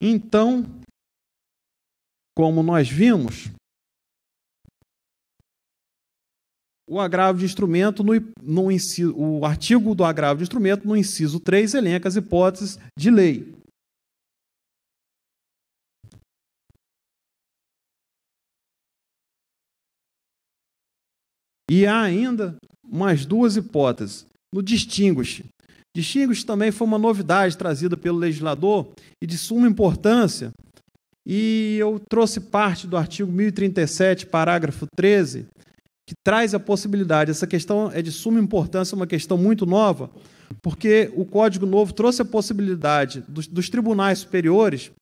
Então, como nós vimos, O agravo de instrumento, no, no inciso, o artigo do agravo de instrumento, no inciso 3, elenca as hipóteses de lei. E há ainda mais duas hipóteses. No distinguish. Distinguish também foi uma novidade trazida pelo legislador e de suma importância. E eu trouxe parte do artigo 1037, parágrafo 13, que traz a possibilidade. Essa questão é de suma importância, é uma questão muito nova, porque o Código Novo trouxe a possibilidade dos, dos tribunais superiores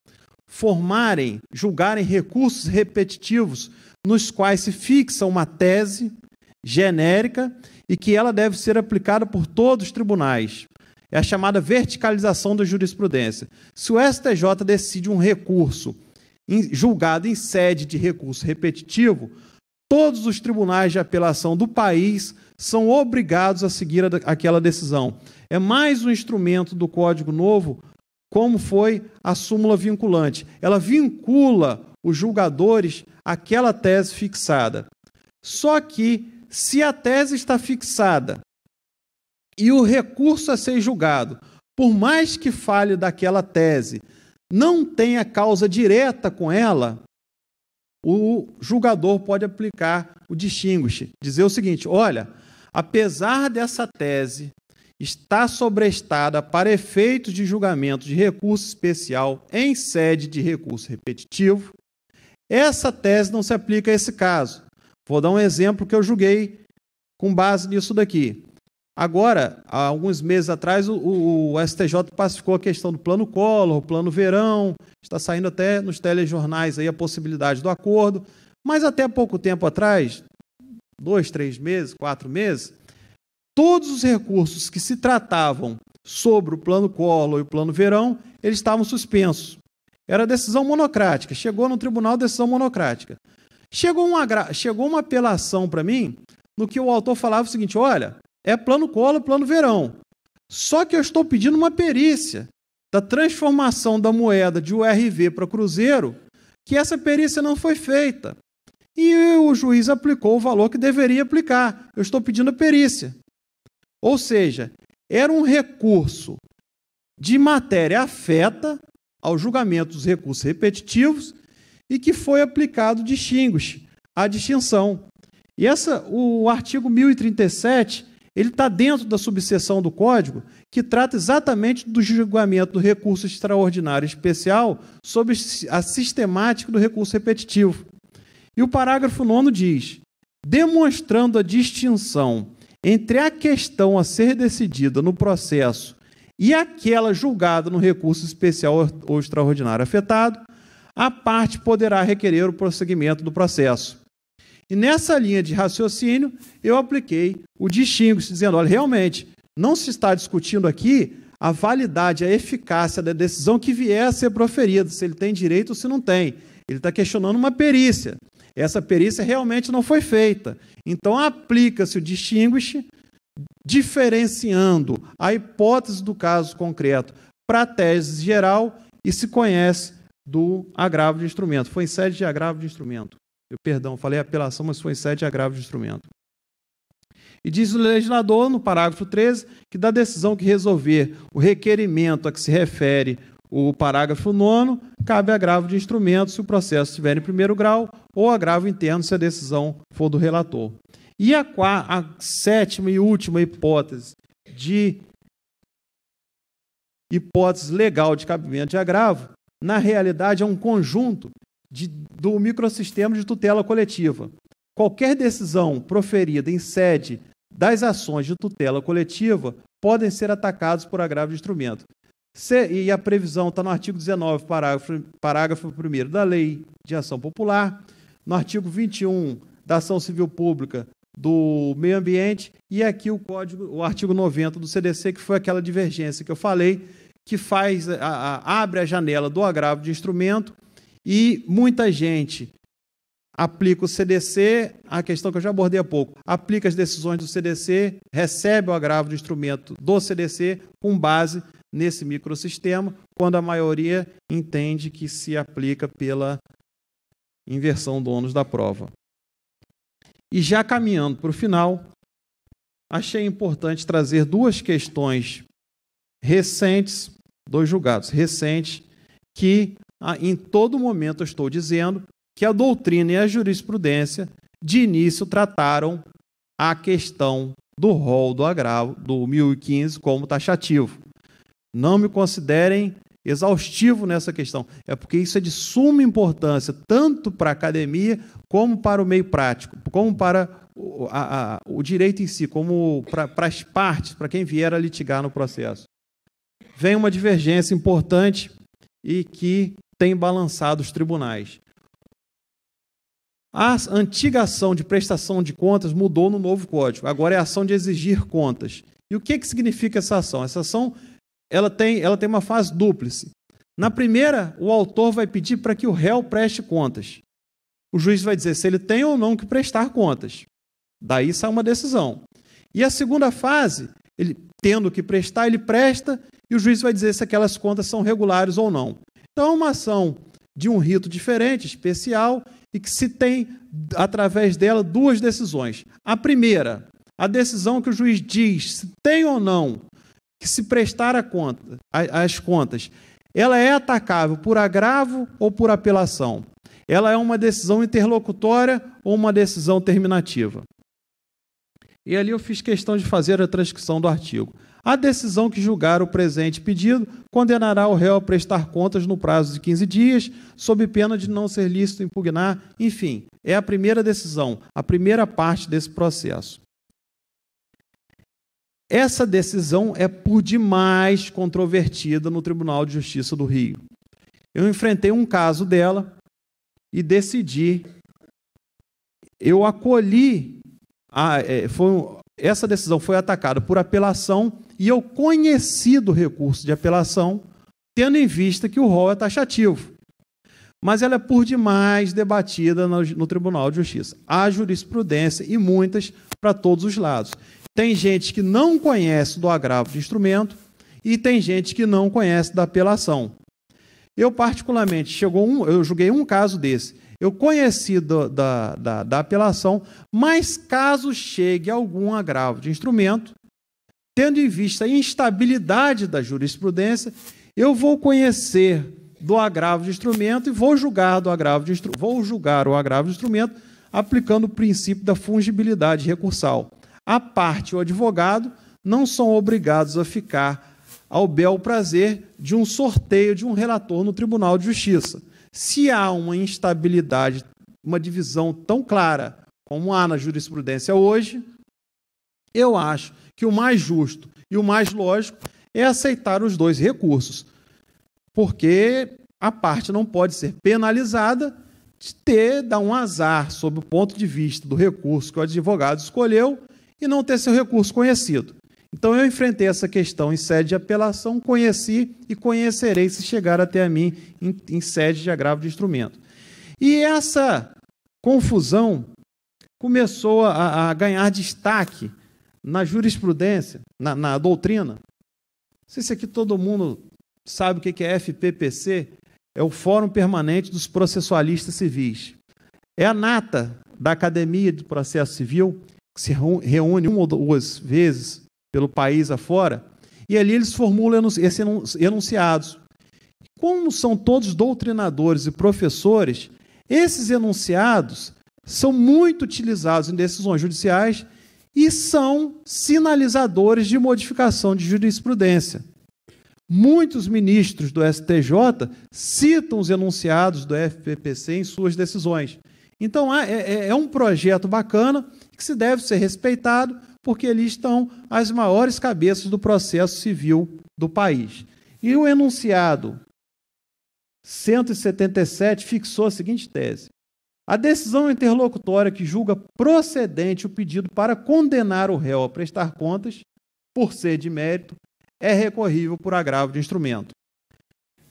formarem, julgarem recursos repetitivos nos quais se fixa uma tese genérica e que ela deve ser aplicada por todos os tribunais. É a chamada verticalização da jurisprudência. Se o STJ decide um recurso julgado em sede de recurso repetitivo, Todos os tribunais de apelação do país são obrigados a seguir aquela decisão. É mais um instrumento do Código Novo, como foi a súmula vinculante. Ela vincula os julgadores àquela tese fixada. Só que, se a tese está fixada e o recurso a ser julgado, por mais que fale daquela tese, não tenha causa direta com ela, o julgador pode aplicar o distinguish, dizer o seguinte: olha, apesar dessa tese estar sobrestada para efeitos de julgamento de recurso especial em sede de recurso repetitivo, essa tese não se aplica a esse caso. Vou dar um exemplo que eu julguei com base nisso daqui. Agora, há alguns meses atrás, o, o, STJ pacificou a questão do plano Collor, o plano Verão, está saindo até nos telejornais aí a possibilidade do acordo, mas até pouco tempo atrás, dois, três meses, quatro meses, todos os recursos que se tratavam sobre o plano Collor e o plano Verão, eles estavam suspensos. Era decisão monocrática, chegou no tribunal decisão monocrática. Chegou uma, chegou uma apelação para mim, no que o autor falava o seguinte, olha, é plano cola, plano verão. Só que eu estou pedindo uma perícia da transformação da moeda de URV para Cruzeiro, que essa perícia não foi feita. E o juiz aplicou o valor que deveria aplicar. Eu estou pedindo a perícia. Ou seja, era um recurso de matéria afeta ao julgamento dos recursos repetitivos e que foi aplicado distinguos, a distinção. E essa, o artigo 1037 ele está dentro da subseção do código que trata exatamente do julgamento do recurso extraordinário especial sobre a sistemática do recurso repetitivo. E o parágrafo 9 diz: demonstrando a distinção entre a questão a ser decidida no processo e aquela julgada no recurso especial ou extraordinário afetado, a parte poderá requerer o prosseguimento do processo. E nessa linha de raciocínio, eu apliquei o distinguish, dizendo: olha, realmente, não se está discutindo aqui a validade, a eficácia da decisão que vier a ser proferida, se ele tem direito ou se não tem. Ele está questionando uma perícia. Essa perícia realmente não foi feita. Então, aplica-se o distinguish, diferenciando a hipótese do caso concreto para a tese geral e se conhece do agravo de instrumento. Foi em sede de agravo de instrumento. Eu, perdão, falei apelação, mas foi em sete agravo de instrumento. E diz o legislador, no parágrafo 13, que da decisão que resolver o requerimento a que se refere o parágrafo 9, cabe agravo de instrumento se o processo estiver em primeiro grau ou agravo interno se a decisão for do relator. E a, a sétima e última hipótese de hipótese legal de cabimento de agravo, na realidade é um conjunto de, do microsistema de tutela coletiva. Qualquer decisão proferida em sede das ações de tutela coletiva podem ser atacados por agravo de instrumento. Se, e a previsão está no artigo 19, parágrafo, parágrafo 1 da Lei de Ação Popular, no artigo 21 da Ação Civil Pública do Meio Ambiente e aqui o código, o artigo 90 do CDC, que foi aquela divergência que eu falei, que faz a, a, abre a janela do agravo de instrumento e muita gente aplica o CDC, a questão que eu já abordei há pouco, aplica as decisões do CDC, recebe o agravo do instrumento do CDC com base nesse microsistema, quando a maioria entende que se aplica pela inversão do ônus da prova. E já caminhando para o final, achei importante trazer duas questões recentes, dois julgados recentes, que ah, em todo momento eu estou dizendo que a doutrina e a jurisprudência de início trataram a questão do rol do agravo do 1015 como taxativo. Não me considerem exaustivo nessa questão, é porque isso é de suma importância tanto para a academia como para o meio prático, como para o, a, a, o direito em si, como para, para as partes, para quem vier a litigar no processo. Vem uma divergência importante e que tem balançado os tribunais. A antiga ação de prestação de contas mudou no novo código. Agora é a ação de exigir contas. E o que, que significa essa ação? Essa ação ela tem, ela tem uma fase dúplice. Na primeira, o autor vai pedir para que o réu preste contas. O juiz vai dizer se ele tem ou não que prestar contas. Daí sai uma decisão. E a segunda fase, ele tendo que prestar, ele presta e o juiz vai dizer se aquelas contas são regulares ou não. Então, uma ação de um rito diferente, especial, e que se tem, através dela, duas decisões. A primeira, a decisão que o juiz diz se tem ou não que se prestar a conta, as contas, ela é atacável por agravo ou por apelação. Ela é uma decisão interlocutória ou uma decisão terminativa. E ali eu fiz questão de fazer a transcrição do artigo. A decisão que julgar o presente pedido condenará o réu a prestar contas no prazo de 15 dias, sob pena de não ser lícito impugnar. Enfim, é a primeira decisão, a primeira parte desse processo. Essa decisão é por demais controvertida no Tribunal de Justiça do Rio. Eu enfrentei um caso dela e decidi. Eu acolhi. A, é, foi, essa decisão foi atacada por apelação e eu conheci do recurso de apelação, tendo em vista que o rol é taxativo. Mas ela é por demais debatida no, no Tribunal de Justiça. Há jurisprudência e muitas para todos os lados. Tem gente que não conhece do agravo de instrumento e tem gente que não conhece da apelação. Eu, particularmente, chegou um, eu julguei um caso desse. Eu conheci do, da, da, da apelação, mas caso chegue algum agravo de instrumento, Tendo em vista a instabilidade da jurisprudência, eu vou conhecer do agravo de instrumento e vou julgar do agravo de vou julgar o agravo de instrumento aplicando o princípio da fungibilidade recursal. A parte ou advogado não são obrigados a ficar ao bel prazer de um sorteio de um relator no Tribunal de Justiça. Se há uma instabilidade, uma divisão tão clara como há na jurisprudência hoje, eu acho que o mais justo e o mais lógico é aceitar os dois recursos, porque a parte não pode ser penalizada de ter, dar um azar sob o ponto de vista do recurso que o advogado escolheu e não ter seu recurso conhecido. Então eu enfrentei essa questão em sede de apelação, conheci e conhecerei se chegar até a mim em, em sede de agravo de instrumento. E essa confusão começou a, a ganhar destaque na jurisprudência, na, na doutrina. Não sei se aqui todo mundo sabe o que é FPPC, é o Fórum Permanente dos Processualistas Civis. É a nata da Academia de Processo Civil, que se reúne uma ou duas vezes pelo país afora, e ali eles formulam esses enunciados. Como são todos doutrinadores e professores, esses enunciados são muito utilizados em decisões judiciais e são sinalizadores de modificação de jurisprudência. Muitos ministros do STJ citam os enunciados do FPPC em suas decisões. Então, é, é, é um projeto bacana que se deve ser respeitado, porque ali estão as maiores cabeças do processo civil do país. E o enunciado 177 fixou a seguinte tese: a decisão interlocutória que julga procedente o pedido para condenar o réu a prestar contas, por ser de mérito, é recorrível por agravo de instrumento.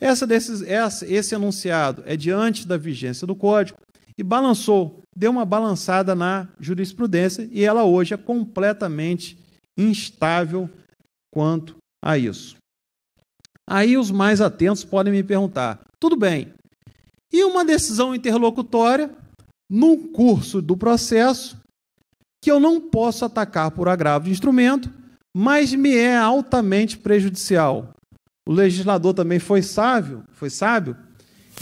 Essa, essa, esse enunciado é diante da vigência do Código e balançou, deu uma balançada na jurisprudência e ela hoje é completamente instável quanto a isso. Aí os mais atentos podem me perguntar: tudo bem, e uma decisão interlocutória num curso do processo que eu não posso atacar por agravo de instrumento, mas me é altamente prejudicial. O legislador também foi sábio, foi sábio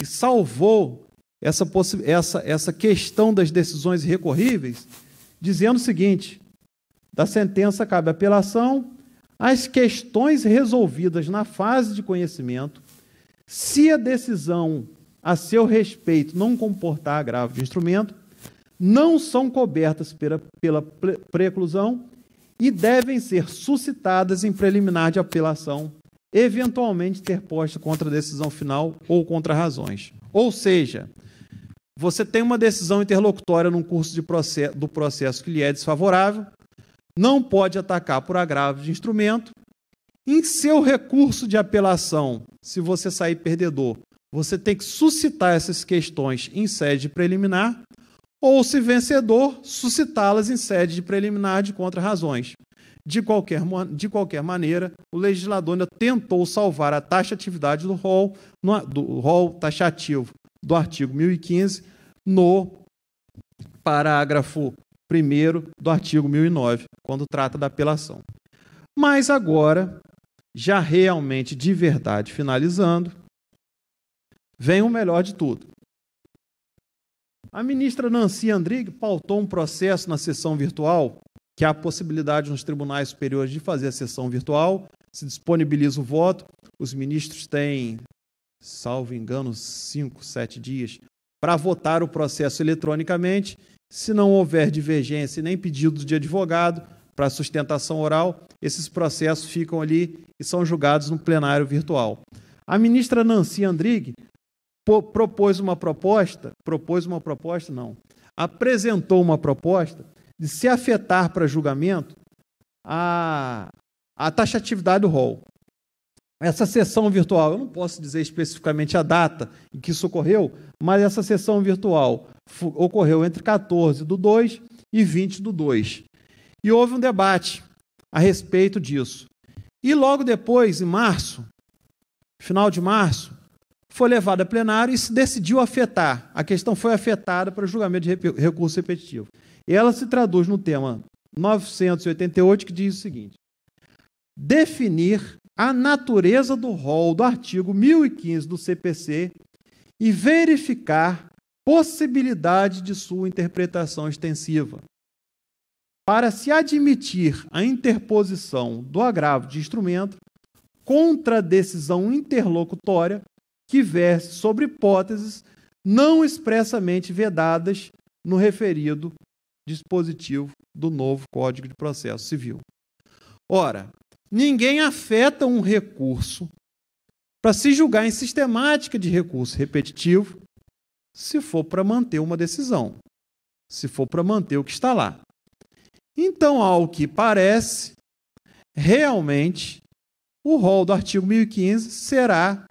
e salvou essa, essa, essa questão das decisões recorríveis, dizendo o seguinte: da sentença cabe apelação às questões resolvidas na fase de conhecimento, se a decisão a seu respeito não comportar agravo de instrumento, não são cobertas pela, pela preclusão e devem ser suscitadas em preliminar de apelação, eventualmente ter posta contra a decisão final ou contra razões. Ou seja, você tem uma decisão interlocutória no curso de do processo que lhe é desfavorável, não pode atacar por agravo de instrumento. Em seu recurso de apelação, se você sair perdedor, você tem que suscitar essas questões em sede preliminar ou, se vencedor, suscitá-las em sede de preliminar de contrarrazões. De qualquer, de qualquer maneira, o legislador ainda tentou salvar a taxatividade do rol, do rol taxativo do artigo 1015 no parágrafo 1 do artigo 1009, quando trata da apelação. Mas agora, já realmente de verdade finalizando, vem o melhor de tudo. A ministra Nancy Andrighi pautou um processo na sessão virtual, que há a possibilidade nos tribunais superiores de fazer a sessão virtual, se disponibiliza o voto, os ministros têm, salvo engano, cinco, sete dias para votar o processo eletronicamente. Se não houver divergência nem pedido de advogado para sustentação oral, esses processos ficam ali e são julgados no plenário virtual. A ministra Nancy Andrighi propôs uma proposta, propôs uma proposta, não, apresentou uma proposta de se afetar para julgamento a, a taxatividade do rol. Essa sessão virtual, eu não posso dizer especificamente a data em que isso ocorreu, mas essa sessão virtual ocorreu entre 14 do 2 e 20 do 2. E houve um debate a respeito disso. E logo depois, em março, final de março, foi levado a plenário e se decidiu afetar. A questão foi afetada para o julgamento de recurso repetitivo. Ela se traduz no tema 988, que diz o seguinte: definir a natureza do rol do artigo 1015 do CPC e verificar possibilidade de sua interpretação extensiva. Para se admitir a interposição do agravo de instrumento contra a decisão interlocutória, que verse sobre hipóteses não expressamente vedadas no referido dispositivo do novo Código de Processo Civil. Ora, ninguém afeta um recurso para se julgar em sistemática de recurso repetitivo se for para manter uma decisão, se for para manter o que está lá. Então, ao que parece, realmente o rol do artigo 1015 será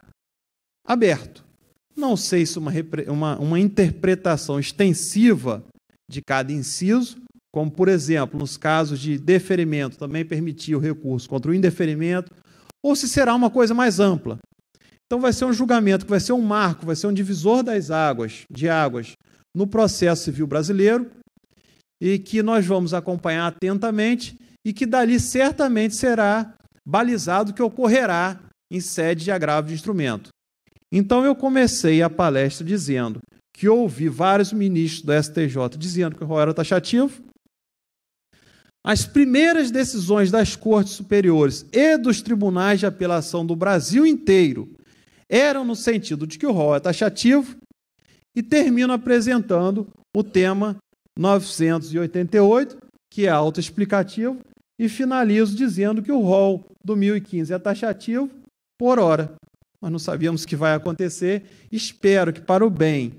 aberto. Não sei se uma, uma, uma interpretação extensiva de cada inciso, como, por exemplo, nos casos de deferimento, também permitir o recurso contra o indeferimento, ou se será uma coisa mais ampla. Então, vai ser um julgamento que vai ser um marco, vai ser um divisor das águas, de águas, no processo civil brasileiro, e que nós vamos acompanhar atentamente e que dali certamente será balizado o que ocorrerá em sede de agravo de instrumento. Então eu comecei a palestra dizendo que ouvi vários ministros do STJ dizendo que o rol era taxativo. As primeiras decisões das cortes superiores e dos tribunais de apelação do Brasil inteiro eram no sentido de que o rol é taxativo e termino apresentando o tema 988, que é autoexplicativo, e finalizo dizendo que o rol do 1015 é taxativo por hora mas não sabíamos o que vai acontecer. Espero que, para o bem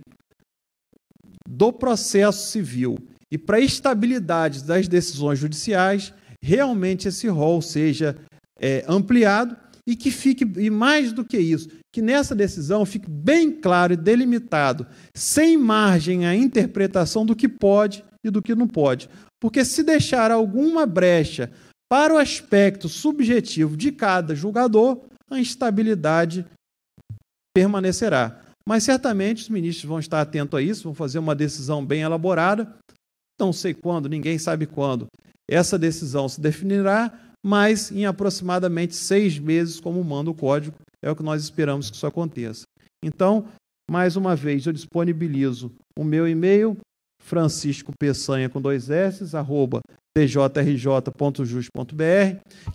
do processo civil e para a estabilidade das decisões judiciais, realmente esse rol seja é, ampliado e que fique, e mais do que isso, que nessa decisão fique bem claro e delimitado, sem margem à interpretação do que pode e do que não pode. Porque se deixar alguma brecha para o aspecto subjetivo de cada julgador, a instabilidade permanecerá. Mas certamente os ministros vão estar atentos a isso, vão fazer uma decisão bem elaborada. Não sei quando, ninguém sabe quando. Essa decisão se definirá, mas em aproximadamente seis meses, como manda o código, é o que nós esperamos que isso aconteça. Então, mais uma vez, eu disponibilizo o meu e-mail, Francisco Peçanha com dois S, arroba djrj.jus.br.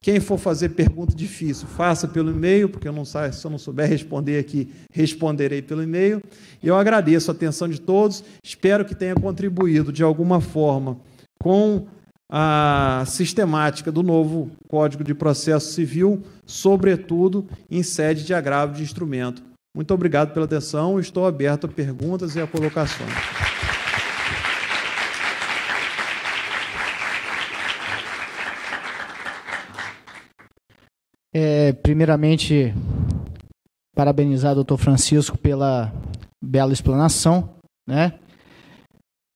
Quem for fazer pergunta difícil, faça pelo e-mail, porque eu não sei, se eu não souber responder aqui, responderei pelo e-mail. Eu agradeço a atenção de todos, espero que tenha contribuído de alguma forma com a sistemática do novo Código de Processo Civil, sobretudo em sede de agravo de instrumento. Muito obrigado pela atenção, estou aberto a perguntas e a colocações. É, primeiramente, parabenizar o Dr. Francisco pela bela explanação, né?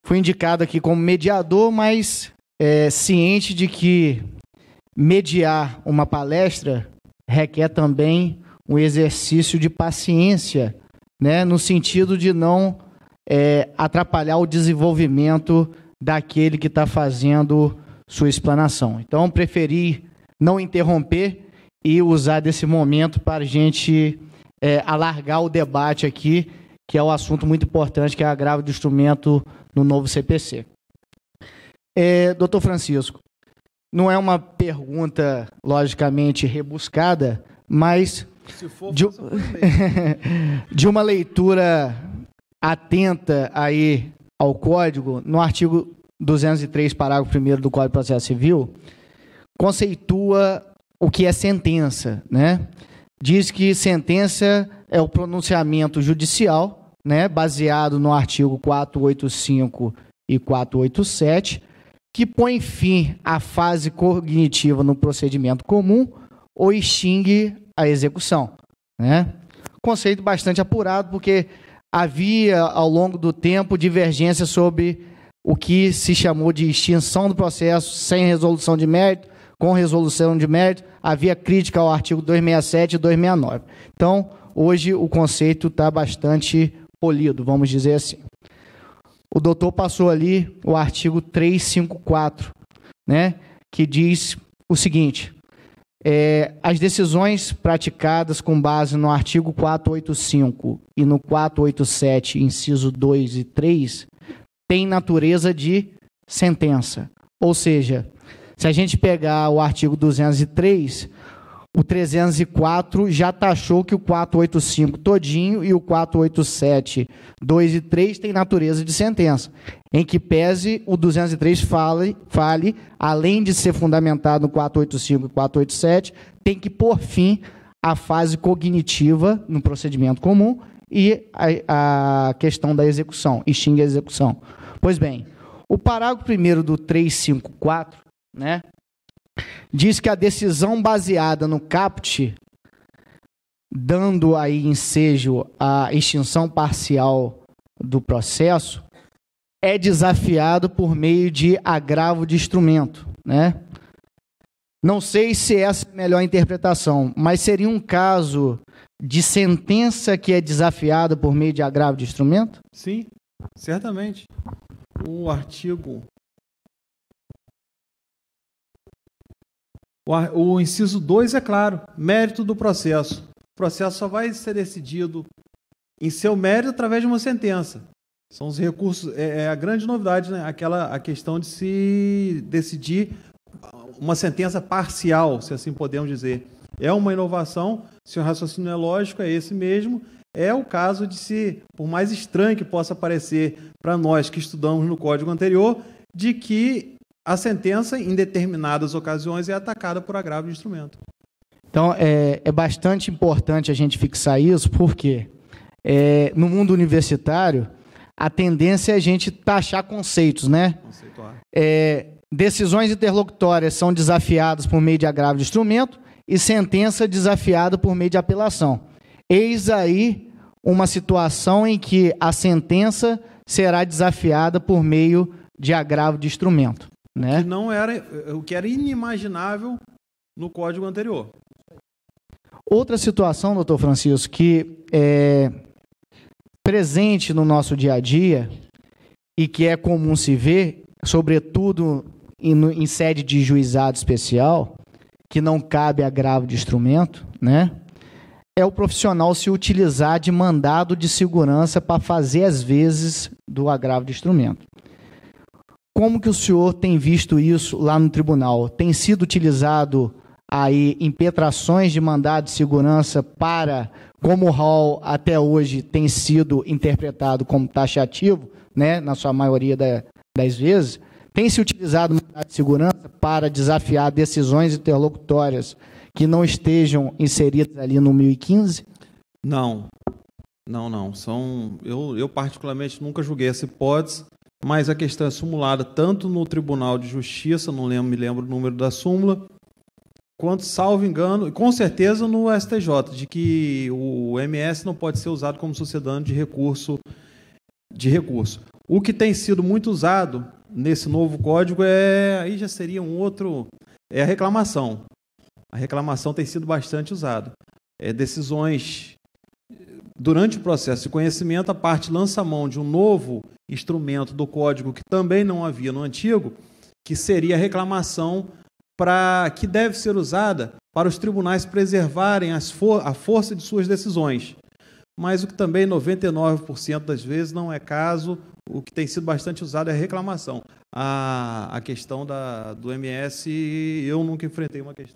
Fui indicado aqui como mediador, mas é, ciente de que mediar uma palestra requer também um exercício de paciência, né? No sentido de não é, atrapalhar o desenvolvimento daquele que está fazendo sua explanação. Então, preferi não interromper e usar desse momento para a gente é, alargar o debate aqui, que é um assunto muito importante, que é a grave do instrumento no novo CPC. É, doutor Francisco, não é uma pergunta, logicamente, rebuscada, mas for, de, de uma leitura atenta aí ao código, no artigo 203, parágrafo 1 do Código de Processo Civil, conceitua o que é sentença, né? Diz que sentença é o pronunciamento judicial, né, baseado no artigo 485 e 487, que põe fim à fase cognitiva no procedimento comum ou extingue a execução, né? Conceito bastante apurado porque havia ao longo do tempo divergência sobre o que se chamou de extinção do processo sem resolução de mérito com resolução de mérito, havia crítica ao artigo 267 e 269. Então, hoje o conceito está bastante polido, vamos dizer assim. O doutor passou ali o artigo 354, né, que diz o seguinte: é, as decisões praticadas com base no artigo 485 e no 487, inciso 2 e 3, têm natureza de sentença. Ou seja, se a gente pegar o artigo 203, o 304 já taxou que o 485 todinho e o 487, 2 e 3 têm natureza de sentença, em que pese o 203 fale, fale além de ser fundamentado no 485 e 487, tem que por fim a fase cognitiva no procedimento comum e a, a questão da execução, extingue a execução. Pois bem, o parágrafo primeiro do 354 né? Diz que a decisão baseada no caput, dando aí ensejo à extinção parcial do processo, é desafiado por meio de agravo de instrumento, né? Não sei se essa é a melhor interpretação, mas seria um caso de sentença que é desafiada por meio de agravo de instrumento? Sim, certamente. O artigo O, inciso 2 é claro, mérito do processo. O processo só vai ser decidido em seu mérito através de uma sentença. São os recursos, é, é a grande novidade, né? Aquela a questão de se decidir uma sentença parcial, se assim podemos dizer. É uma inovação, se o raciocínio é lógico, é esse mesmo. É o caso de se, por mais estranho que possa parecer para nós que estudamos no código anterior, de que a sentença, em determinadas ocasiões, é atacada por agravo de instrumento. Então, é, é bastante importante a gente fixar isso, porque é, no mundo universitário, a tendência é a gente taxar conceitos, né? É, decisões interlocutórias são desafiadas por meio de agravo de instrumento e sentença desafiada por meio de apelação. Eis aí uma situação em que a sentença será desafiada por meio de agravo de instrumento. Né? Que não era eh, o que era inimaginável no código anterior. Outra situação, doutor Francisco, que é presente no nosso dia a dia e que é comum se ver, sobretudo em, em sede de juizado especial, que não cabe agravo de instrumento, né? É o profissional se utilizar de mandado de segurança para fazer as vezes do agravo de instrumento. Como que o senhor tem visto isso lá no tribunal? Tem sido utilizado aí impetrações de mandado de segurança para como o Hall até hoje tem sido interpretado como taxativo, né, na sua maioria da, das vezes, tem se utilizado mandado de segurança para desafiar decisões interlocutórias que não estejam inseridas ali no 1015? Não, não, não. São eu, eu particularmente nunca julguei essa hipótese mas a questão é sumulada tanto no Tribunal de Justiça, não lembro, me lembro o número da súmula, quanto, salvo engano, e com certeza no STJ, de que o MS não pode ser usado como sociedade de recurso. De recurso. O que tem sido muito usado nesse novo código é. Aí já seria um outro. É a reclamação. A reclamação tem sido bastante usada. É, decisões Durante o processo de conhecimento, a parte lança mão de um novo instrumento do código que também não havia no antigo, que seria a reclamação para que deve ser usada para os tribunais preservarem for a força de suas decisões. Mas o que também 99% das vezes não é caso, o que tem sido bastante usado é a reclamação. A, a questão da, do MS, eu nunca enfrentei uma questão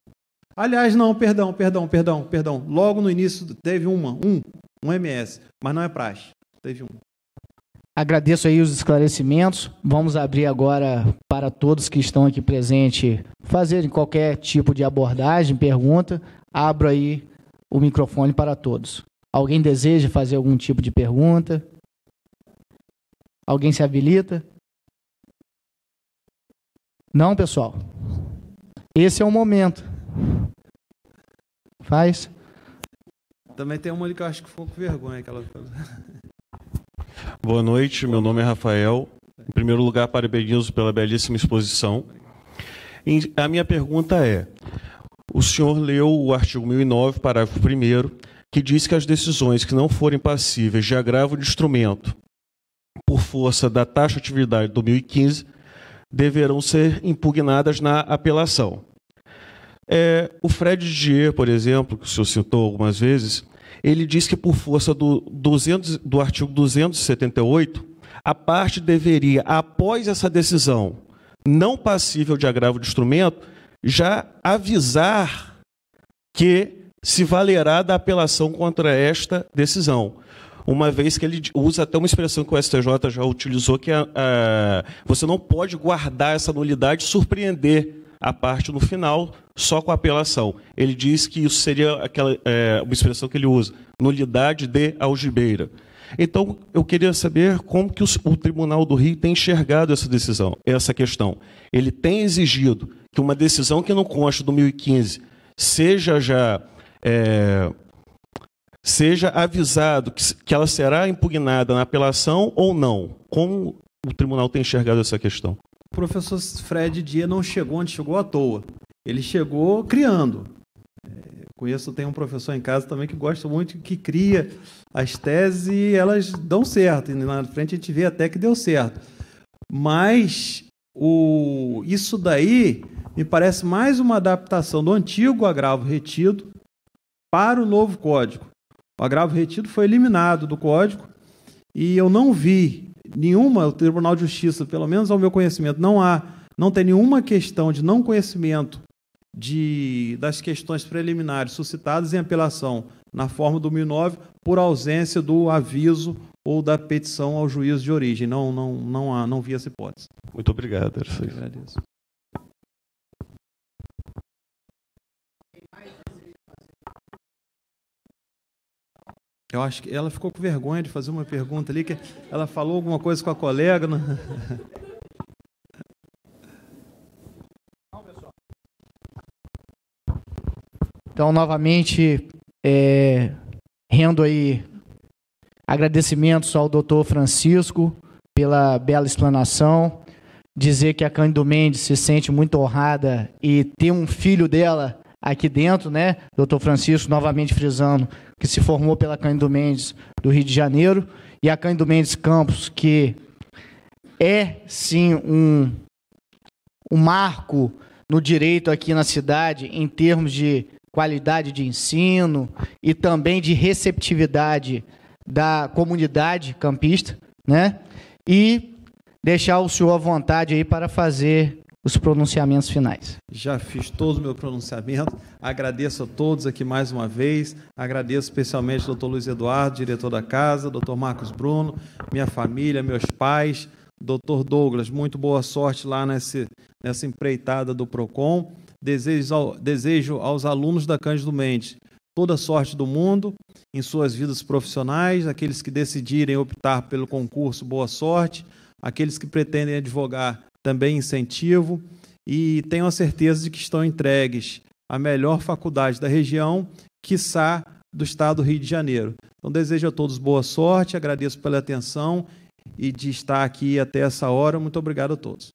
Aliás, não, perdão, perdão, perdão, perdão. Logo no início teve uma, um, um MS, mas não é praxe. Teve um. Agradeço aí os esclarecimentos. Vamos abrir agora para todos que estão aqui presentes fazerem qualquer tipo de abordagem, pergunta. Abro aí o microfone para todos. Alguém deseja fazer algum tipo de pergunta? Alguém se habilita? Não, pessoal? Esse é o momento. Faz? Também tem uma ali que eu acho que ficou com vergonha. aquela Boa noite, meu nome é Rafael. Em primeiro lugar, parabenizo pela belíssima exposição. E a minha pergunta é: o senhor leu o artigo 1009, parágrafo 1, que diz que as decisões que não forem passíveis de agravo de instrumento por força da taxa de atividade de 2015 deverão ser impugnadas na apelação. É, o Fred Dier, por exemplo, que o senhor citou algumas vezes, ele diz que por força do, 200, do artigo 278, a parte deveria, após essa decisão não passível de agravo de instrumento, já avisar que se valerá da apelação contra esta decisão. Uma vez que ele usa até uma expressão que o STJ já utilizou, que é, é, você não pode guardar essa nulidade e surpreender a parte no final só com a apelação. Ele diz que isso seria aquela, é, uma expressão que ele usa, nulidade de algibeira. Então, eu queria saber como que o, o Tribunal do Rio tem enxergado essa decisão, essa questão. Ele tem exigido que uma decisão que não consta do 2015 seja já é, seja avisado que, que ela será impugnada na apelação ou não. Como o tribunal tem enxergado essa questão? professor Fred Dia não chegou onde chegou à toa. Ele chegou criando. É, conheço, tem um professor em casa também que gosta muito, que cria as teses e elas dão certo. E na frente a gente vê até que deu certo. Mas o, isso daí me parece mais uma adaptação do antigo agravo retido para o novo código. O agravo retido foi eliminado do código e eu não vi nenhuma, o Tribunal de Justiça, pelo menos ao meu conhecimento, não há, não tem nenhuma questão de não conhecimento de, das questões preliminares suscitadas em apelação na forma do 1009 por ausência do aviso ou da petição ao juízo de origem. Não, não, não há, não vi essa hipótese. Muito obrigado, Arceus. Agradeço. Eu acho que ela ficou com vergonha de fazer uma pergunta ali, que ela falou alguma coisa com a colega. Não? Então, novamente, é, rendo aí agradecimentos ao doutor Francisco pela bela explanação, dizer que a Cândido Mendes se sente muito honrada e ter um filho dela aqui dentro, né? doutor Francisco, novamente frisando, que se formou pela Cândido Mendes do Rio de Janeiro, e a Cândido Mendes Campos, que é sim um, um marco no direito aqui na cidade em termos de qualidade de ensino e também de receptividade da comunidade campista, né? E deixar o senhor à vontade aí para fazer os pronunciamentos finais. Já fiz todo o meu pronunciamento. Agradeço a todos aqui mais uma vez. Agradeço especialmente ao doutor Luiz Eduardo, diretor da casa, doutor Marcos Bruno, minha família, meus pais, doutor Douglas, muito boa sorte lá nesse, nessa empreitada do PROCON. Desejo, ao, desejo aos alunos da Cândido Mendes toda sorte do mundo em suas vidas profissionais, aqueles que decidirem optar pelo concurso, boa sorte, aqueles que pretendem advogar também incentivo e tenho a certeza de que estão entregues a melhor faculdade da região, quiçá do estado do Rio de Janeiro. Então desejo a todos boa sorte, agradeço pela atenção e de estar aqui até essa hora. Muito obrigado a todos.